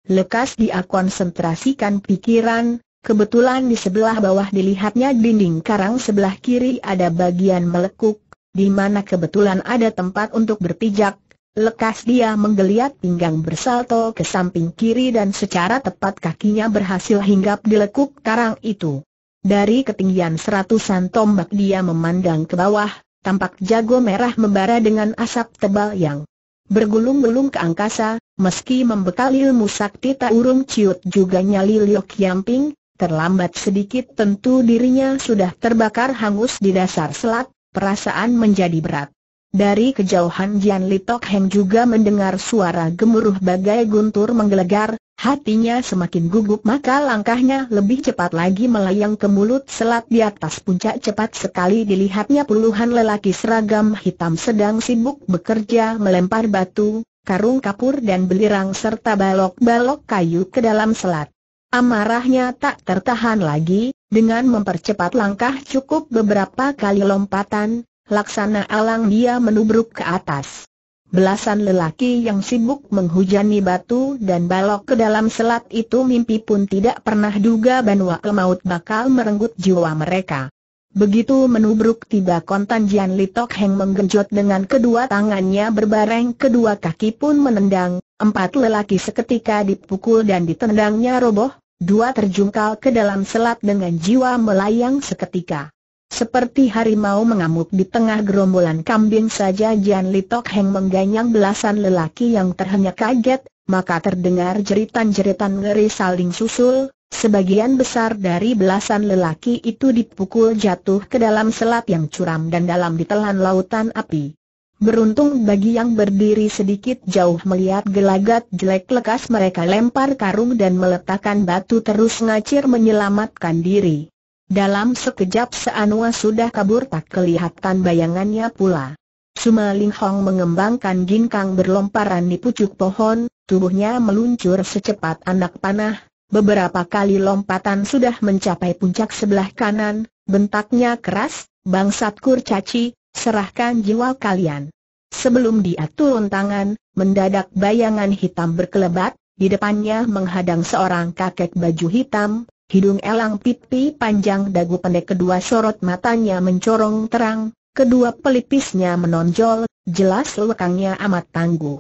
Lekas dia konsentrasikan pikiran, kebetulan di sebelah bawah dilihatnya dinding karang sebelah kiri ada bagian melekuk, di mana kebetulan ada tempat untuk berpijak. Lekas dia menggeliat pinggang bersalto ke samping kiri dan secara tepat kakinya berhasil hinggap di lekuk karang itu. Dari ketinggian seratusan tombak dia memandang ke bawah, tampak jago merah membara dengan asap tebal yang bergulung-gulung ke angkasa, meski membekali ilmu sakti tak urung ciut juga nyali Liok Yamping, terlambat sedikit tentu dirinya sudah terbakar hangus di dasar selat, perasaan menjadi berat. Dari kejauhan Jian Li Tok Heng juga mendengar suara gemuruh bagai guntur menggelegar, hatinya semakin gugup maka langkahnya lebih cepat lagi melayang ke mulut selat di atas puncak cepat sekali dilihatnya puluhan lelaki seragam hitam sedang sibuk bekerja melempar batu, karung kapur dan belirang serta balok-balok kayu ke dalam selat. Amarahnya tak tertahan lagi, dengan mempercepat langkah cukup beberapa kali lompatan, laksana alang dia menubruk ke atas. Belasan lelaki yang sibuk menghujani batu dan balok ke dalam selat itu mimpi pun tidak pernah duga bahwa Kemaut bakal merenggut jiwa mereka. Begitu menubruk tiba kontan Jian Litok Heng menggenjot dengan kedua tangannya berbareng kedua kaki pun menendang, empat lelaki seketika dipukul dan ditendangnya roboh, dua terjungkal ke dalam selat dengan jiwa melayang seketika. Seperti harimau mengamuk di tengah gerombolan kambing saja Jian Li Tok Heng mengganyang belasan lelaki yang terhenyak kaget, maka terdengar jeritan-jeritan ngeri saling susul, Sebagian besar dari belasan lelaki itu dipukul jatuh ke dalam selat yang curam dan dalam ditelan lautan api. Beruntung bagi yang berdiri sedikit jauh melihat gelagat jelek lekas mereka lempar karung dan meletakkan batu terus ngacir menyelamatkan diri. Dalam sekejap Seanua sudah kabur tak kelihatan bayangannya pula. Suma Ling Hong mengembangkan ginkang berlomparan di pucuk pohon, tubuhnya meluncur secepat anak panah, beberapa kali lompatan sudah mencapai puncak sebelah kanan, bentaknya keras, bangsat kurcaci, serahkan jiwa kalian. Sebelum dia turun tangan, mendadak bayangan hitam berkelebat, di depannya menghadang seorang kakek baju hitam, Hidung elang pipi panjang dagu pendek kedua sorot matanya mencorong terang, kedua pelipisnya menonjol, jelas lekangnya amat tangguh.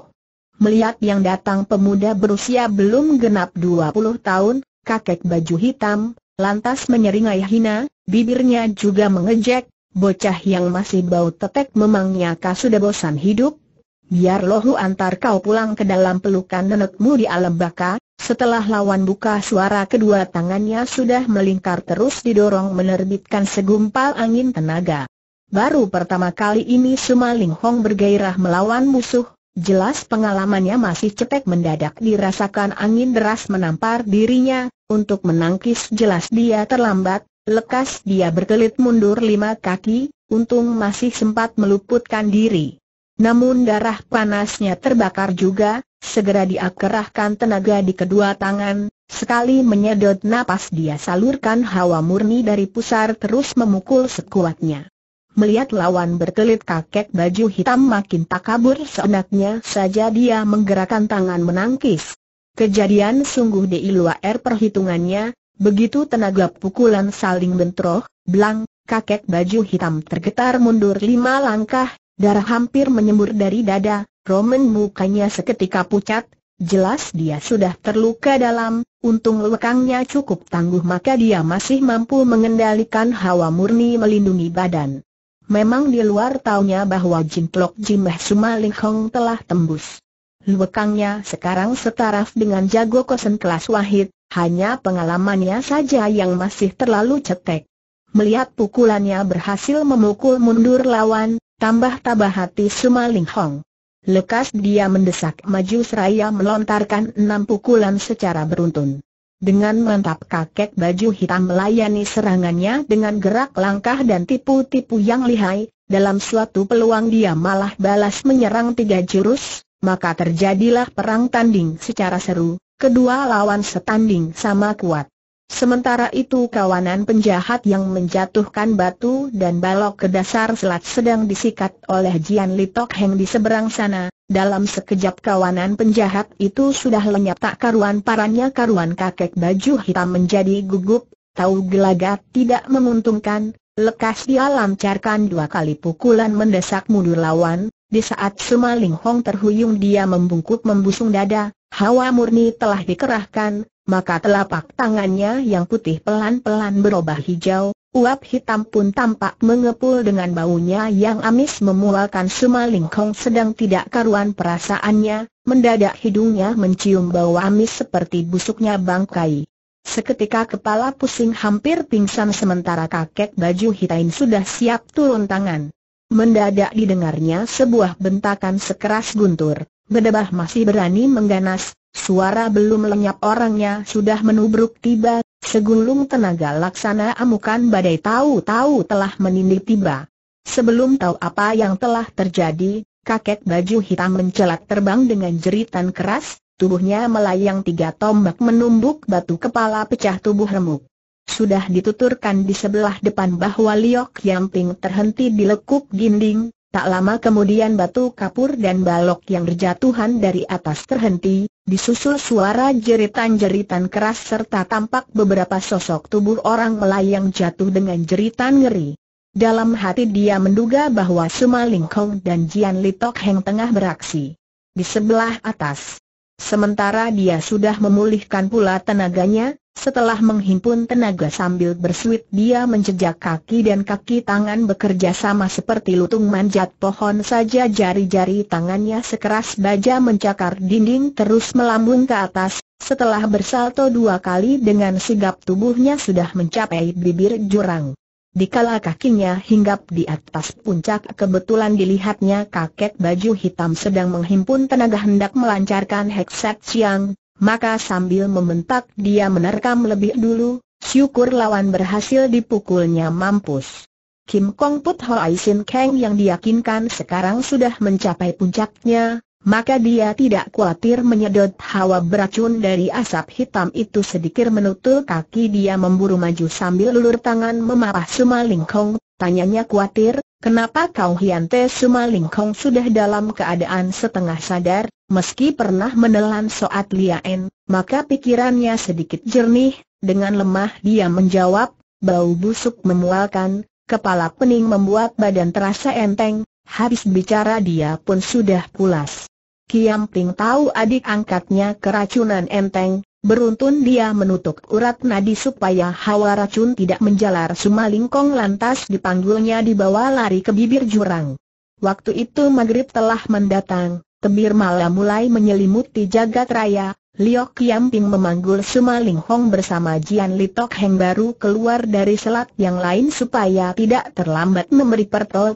Melihat yang datang pemuda berusia belum genap 20 tahun, kakek baju hitam, lantas menyeringai hina, bibirnya juga mengejek, bocah yang masih bau tetek memangnya kah sudah bosan hidup, biar lohu antar kau pulang ke dalam pelukan nenekmu di alam baka, setelah lawan buka suara kedua tangannya sudah melingkar terus didorong menerbitkan segumpal angin tenaga. Baru pertama kali ini Suma Ling Hong bergairah melawan musuh, jelas pengalamannya masih cetek mendadak dirasakan angin deras menampar dirinya, untuk menangkis jelas dia terlambat, lekas dia berkelit mundur lima kaki, untung masih sempat meluputkan diri. Namun darah panasnya terbakar juga, segera dia kerahkan tenaga di kedua tangan, sekali menyedot napas dia salurkan hawa murni dari pusar terus memukul sekuatnya. Melihat lawan berkelit kakek baju hitam makin tak kabur seenaknya saja dia menggerakkan tangan menangkis. Kejadian sungguh di luar perhitungannya, begitu tenaga pukulan saling bentroh belang, kakek baju hitam tergetar mundur lima langkah, Darah hampir menyembur dari dada, Roman mukanya seketika pucat, jelas dia sudah terluka dalam, untung lekangnya cukup tangguh maka dia masih mampu mengendalikan hawa murni melindungi badan. Memang di luar taunya bahwa Jin Jintlok Jimeh Sumaling Hong telah tembus. Lekangnya sekarang setaraf dengan jago kosen kelas wahid, hanya pengalamannya saja yang masih terlalu cetek. Melihat pukulannya berhasil memukul mundur lawan, tambah tabah hati Sumaling Hong. Lekas dia mendesak maju seraya melontarkan enam pukulan secara beruntun. Dengan mantap kakek baju hitam melayani serangannya dengan gerak langkah dan tipu-tipu yang lihai, dalam suatu peluang dia malah balas menyerang tiga jurus, maka terjadilah perang tanding secara seru, kedua lawan setanding sama kuat. Sementara itu kawanan penjahat yang menjatuhkan batu dan balok ke dasar selat sedang disikat oleh Jian Litok Heng di seberang sana. Dalam sekejap kawanan penjahat itu sudah lenyap tak karuan parannya karuan kakek baju hitam menjadi gugup, tahu gelagat tidak menguntungkan, lekas dia lancarkan dua kali pukulan mendesak mundur lawan, di saat Sumaling Hong terhuyung dia membungkuk membusung dada, hawa murni telah dikerahkan, maka telapak tangannya yang putih pelan-pelan berubah hijau, uap hitam pun tampak mengepul dengan baunya yang amis memualkan lingkong sedang tidak karuan perasaannya, mendadak hidungnya mencium bau amis seperti busuknya bangkai. Seketika kepala pusing hampir pingsan sementara kakek baju hitam sudah siap turun tangan. Mendadak didengarnya sebuah bentakan sekeras guntur. Bedebah masih berani mengganas, Suara belum lenyap orangnya sudah menubruk tiba, segulung tenaga laksana amukan badai tahu-tahu telah menindih tiba. Sebelum tahu apa yang telah terjadi, kakek baju hitam mencelat terbang dengan jeritan keras, tubuhnya melayang tiga tombak menumbuk batu kepala pecah tubuh remuk. Sudah dituturkan di sebelah depan bahwa Liok yang Yamping terhenti di lekuk dinding, Tak lama kemudian batu kapur dan balok yang berjatuhan dari atas terhenti, disusul suara jeritan-jeritan keras serta tampak beberapa sosok tubuh orang melayang jatuh dengan jeritan ngeri. Dalam hati dia menduga bahwa Suma Lingkong dan Jian Litok Heng tengah beraksi di sebelah atas. Sementara dia sudah memulihkan pula tenaganya, setelah menghimpun tenaga sambil bersuit dia menjejak kaki dan kaki tangan bekerja sama seperti lutung manjat pohon saja jari-jari tangannya sekeras baja mencakar dinding terus melambung ke atas, setelah bersalto dua kali dengan sigap tubuhnya sudah mencapai bibir jurang. Dikala kakinya hinggap di atas puncak kebetulan dilihatnya kakek baju hitam sedang menghimpun tenaga hendak melancarkan heksat siang, maka sambil membentak dia menerkam lebih dulu, syukur lawan berhasil dipukulnya mampus. Kim Kong Put Hoai Sin Kang yang diyakinkan sekarang sudah mencapai puncaknya, maka dia tidak khawatir menyedot hawa beracun dari asap hitam itu sedikit menutul kaki dia memburu maju sambil lulur tangan memapah Suma Kong, tanyanya khawatir, Kenapa kau Hian semua Suma sudah dalam keadaan setengah sadar, meski pernah menelan soat Liaen, maka pikirannya sedikit jernih, dengan lemah dia menjawab, bau busuk memualkan, kepala pening membuat badan terasa enteng, habis bicara dia pun sudah pulas. Kiam Ping tahu adik angkatnya keracunan enteng, Beruntun dia menutup urat nadi supaya hawa racun tidak menjalar Sumalingkong lantas dipanggulnya dibawa lari ke bibir jurang. Waktu itu maghrib telah mendatang, tebir malam mulai menyelimuti jagat raya, Liok Yamping memanggul Hong bersama Jian Litok Heng baru keluar dari selat yang lain supaya tidak terlambat memberi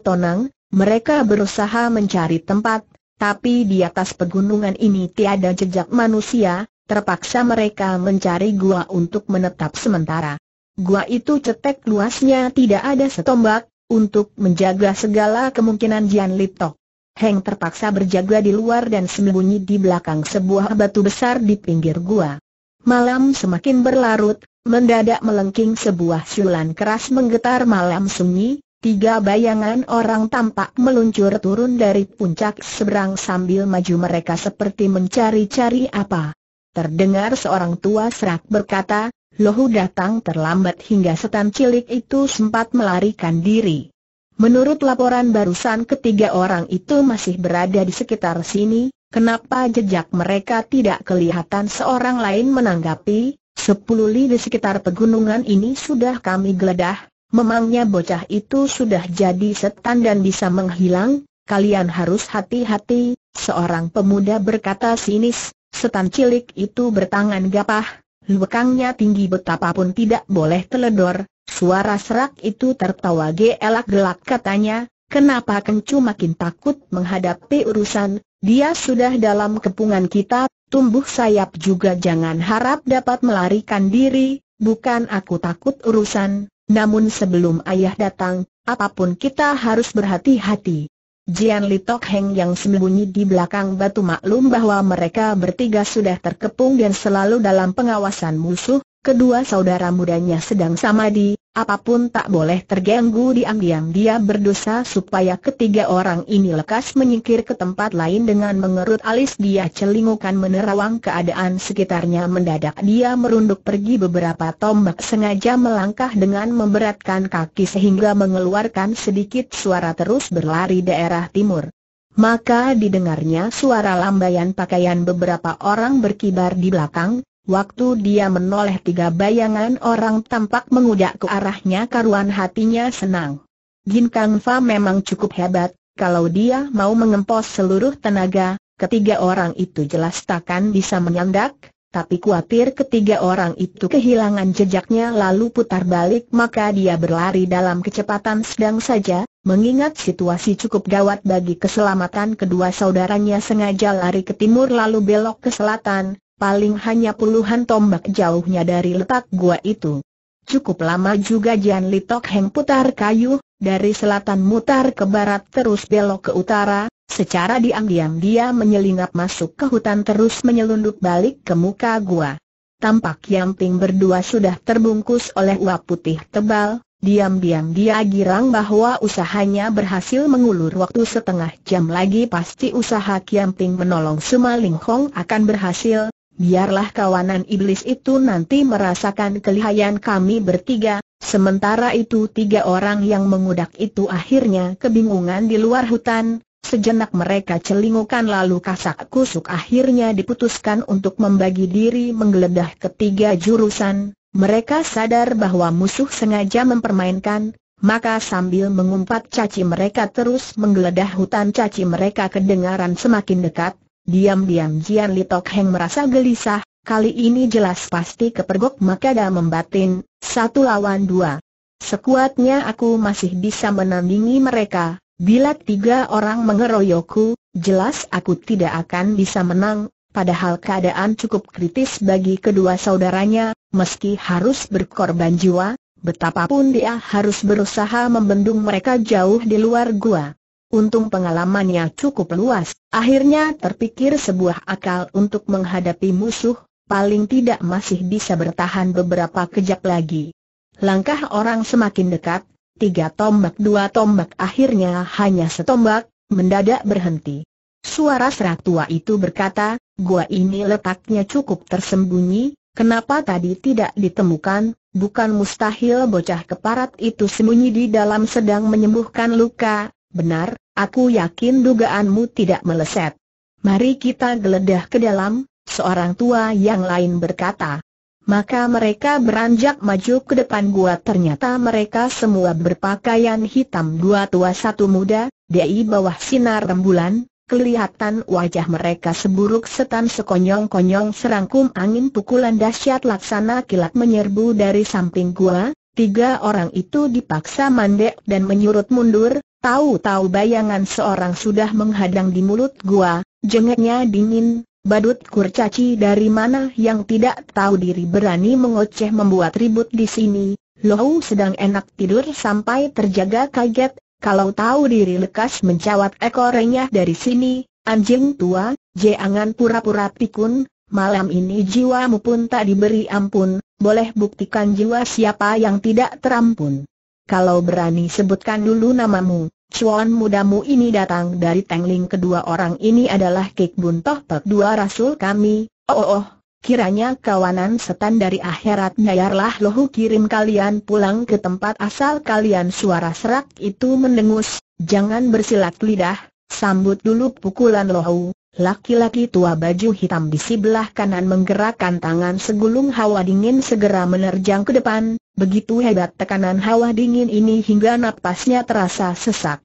tonang. mereka berusaha mencari tempat, tapi di atas pegunungan ini tiada jejak manusia, Terpaksa mereka mencari gua untuk menetap sementara. Gua itu cetek luasnya tidak ada setombak, untuk menjaga segala kemungkinan Jian Liptok. Heng terpaksa berjaga di luar dan sembunyi di belakang sebuah batu besar di pinggir gua. Malam semakin berlarut, mendadak melengking sebuah siulan keras menggetar malam sunyi, tiga bayangan orang tampak meluncur turun dari puncak seberang sambil maju mereka seperti mencari-cari apa. Terdengar seorang tua serak berkata, Lohu datang terlambat hingga setan cilik itu sempat melarikan diri. Menurut laporan barusan ketiga orang itu masih berada di sekitar sini, kenapa jejak mereka tidak kelihatan seorang lain menanggapi, sepuluh li di sekitar pegunungan ini sudah kami geledah, memangnya bocah itu sudah jadi setan dan bisa menghilang, kalian harus hati-hati, seorang pemuda berkata sinis, Setan cilik itu bertangan gapah, lukangnya tinggi betapapun tidak boleh teledor, suara serak itu tertawa gelak-gelak katanya, kenapa Kencu makin takut menghadapi urusan, dia sudah dalam kepungan kita, tumbuh sayap juga jangan harap dapat melarikan diri, bukan aku takut urusan, namun sebelum ayah datang, apapun kita harus berhati-hati. Jian Li Tok Heng yang sembunyi di belakang batu maklum bahwa mereka bertiga sudah terkepung dan selalu dalam pengawasan musuh, Kedua saudara mudanya sedang samadi, apapun tak boleh terganggu diam-diam dia berdosa supaya ketiga orang ini lekas menyingkir ke tempat lain dengan mengerut alis dia celingukan menerawang keadaan sekitarnya mendadak dia merunduk pergi beberapa tombak sengaja melangkah dengan memberatkan kaki sehingga mengeluarkan sedikit suara terus berlari daerah timur. Maka didengarnya suara lambaian pakaian beberapa orang berkibar di belakang, Waktu dia menoleh tiga bayangan orang tampak mengudak ke arahnya karuan hatinya senang. Jin Kang Fa memang cukup hebat, kalau dia mau mengempos seluruh tenaga, ketiga orang itu jelas takkan bisa menyandak, tapi khawatir ketiga orang itu kehilangan jejaknya lalu putar balik maka dia berlari dalam kecepatan sedang saja, mengingat situasi cukup gawat bagi keselamatan kedua saudaranya sengaja lari ke timur lalu belok ke selatan, paling hanya puluhan tombak jauhnya dari letak gua itu. Cukup lama juga Jian Litok Heng putar kayu, dari selatan mutar ke barat terus belok ke utara, secara diam-diam dia menyelinap masuk ke hutan terus menyelundup balik ke muka gua. Tampak Yamping berdua sudah terbungkus oleh uap putih tebal, diam-diam dia girang bahwa usahanya berhasil mengulur waktu setengah jam lagi pasti usaha Kiamping menolong Sumaling Hong akan berhasil, biarlah kawanan iblis itu nanti merasakan kelihayan kami bertiga, sementara itu tiga orang yang mengudak itu akhirnya kebingungan di luar hutan, Sejenak mereka celingukan lalu kasak kusuk akhirnya diputuskan untuk membagi diri menggeledah ketiga jurusan. Mereka sadar bahwa musuh sengaja mempermainkan, maka sambil mengumpat caci mereka terus menggeledah hutan caci mereka kedengaran semakin dekat, Diam-diam Jian Li Tok Heng merasa gelisah, kali ini jelas pasti kepergok maka dia membatin, satu lawan dua. Sekuatnya aku masih bisa menandingi mereka, bila tiga orang mengeroyokku, jelas aku tidak akan bisa menang, padahal keadaan cukup kritis bagi kedua saudaranya, meski harus berkorban jiwa, betapapun dia harus berusaha membendung mereka jauh di luar gua. Untung pengalamannya cukup luas, akhirnya terpikir sebuah akal untuk menghadapi musuh, paling tidak masih bisa bertahan beberapa kejap lagi. Langkah orang semakin dekat, tiga tombak dua tombak akhirnya hanya setombak, mendadak berhenti. Suara serak tua itu berkata, gua ini letaknya cukup tersembunyi, kenapa tadi tidak ditemukan, bukan mustahil bocah keparat itu sembunyi di dalam sedang menyembuhkan luka, Benar, aku yakin dugaanmu tidak meleset. Mari kita geledah ke dalam, seorang tua yang lain berkata. Maka mereka beranjak maju ke depan gua ternyata mereka semua berpakaian hitam dua tua satu muda, di bawah sinar rembulan, kelihatan wajah mereka seburuk setan sekonyong-konyong serangkum angin pukulan dahsyat laksana kilat menyerbu dari samping gua, tiga orang itu dipaksa mandek dan menyurut mundur, Tahu-tahu bayangan seorang sudah menghadang di mulut gua, jengeknya dingin, badut kurcaci dari mana yang tidak tahu diri berani mengoceh membuat ribut di sini, Lohu sedang enak tidur sampai terjaga kaget, kalau tahu diri lekas mencawat ekornya dari sini, anjing tua, jangan pura-pura pikun, malam ini jiwamu pun tak diberi ampun, boleh buktikan jiwa siapa yang tidak terampun kalau berani sebutkan dulu namamu, cuan mudamu ini datang dari Tengling kedua orang ini adalah Kik Bun Toh Pek dua rasul kami, oh, oh oh, kiranya kawanan setan dari akhirat nyayarlah lohu kirim kalian pulang ke tempat asal kalian suara serak itu mendengus, jangan bersilat lidah, sambut dulu pukulan lohu. Laki-laki tua baju hitam di sebelah kanan menggerakkan tangan segulung hawa dingin segera menerjang ke depan, Begitu hebat tekanan hawa dingin ini hingga napasnya terasa sesak.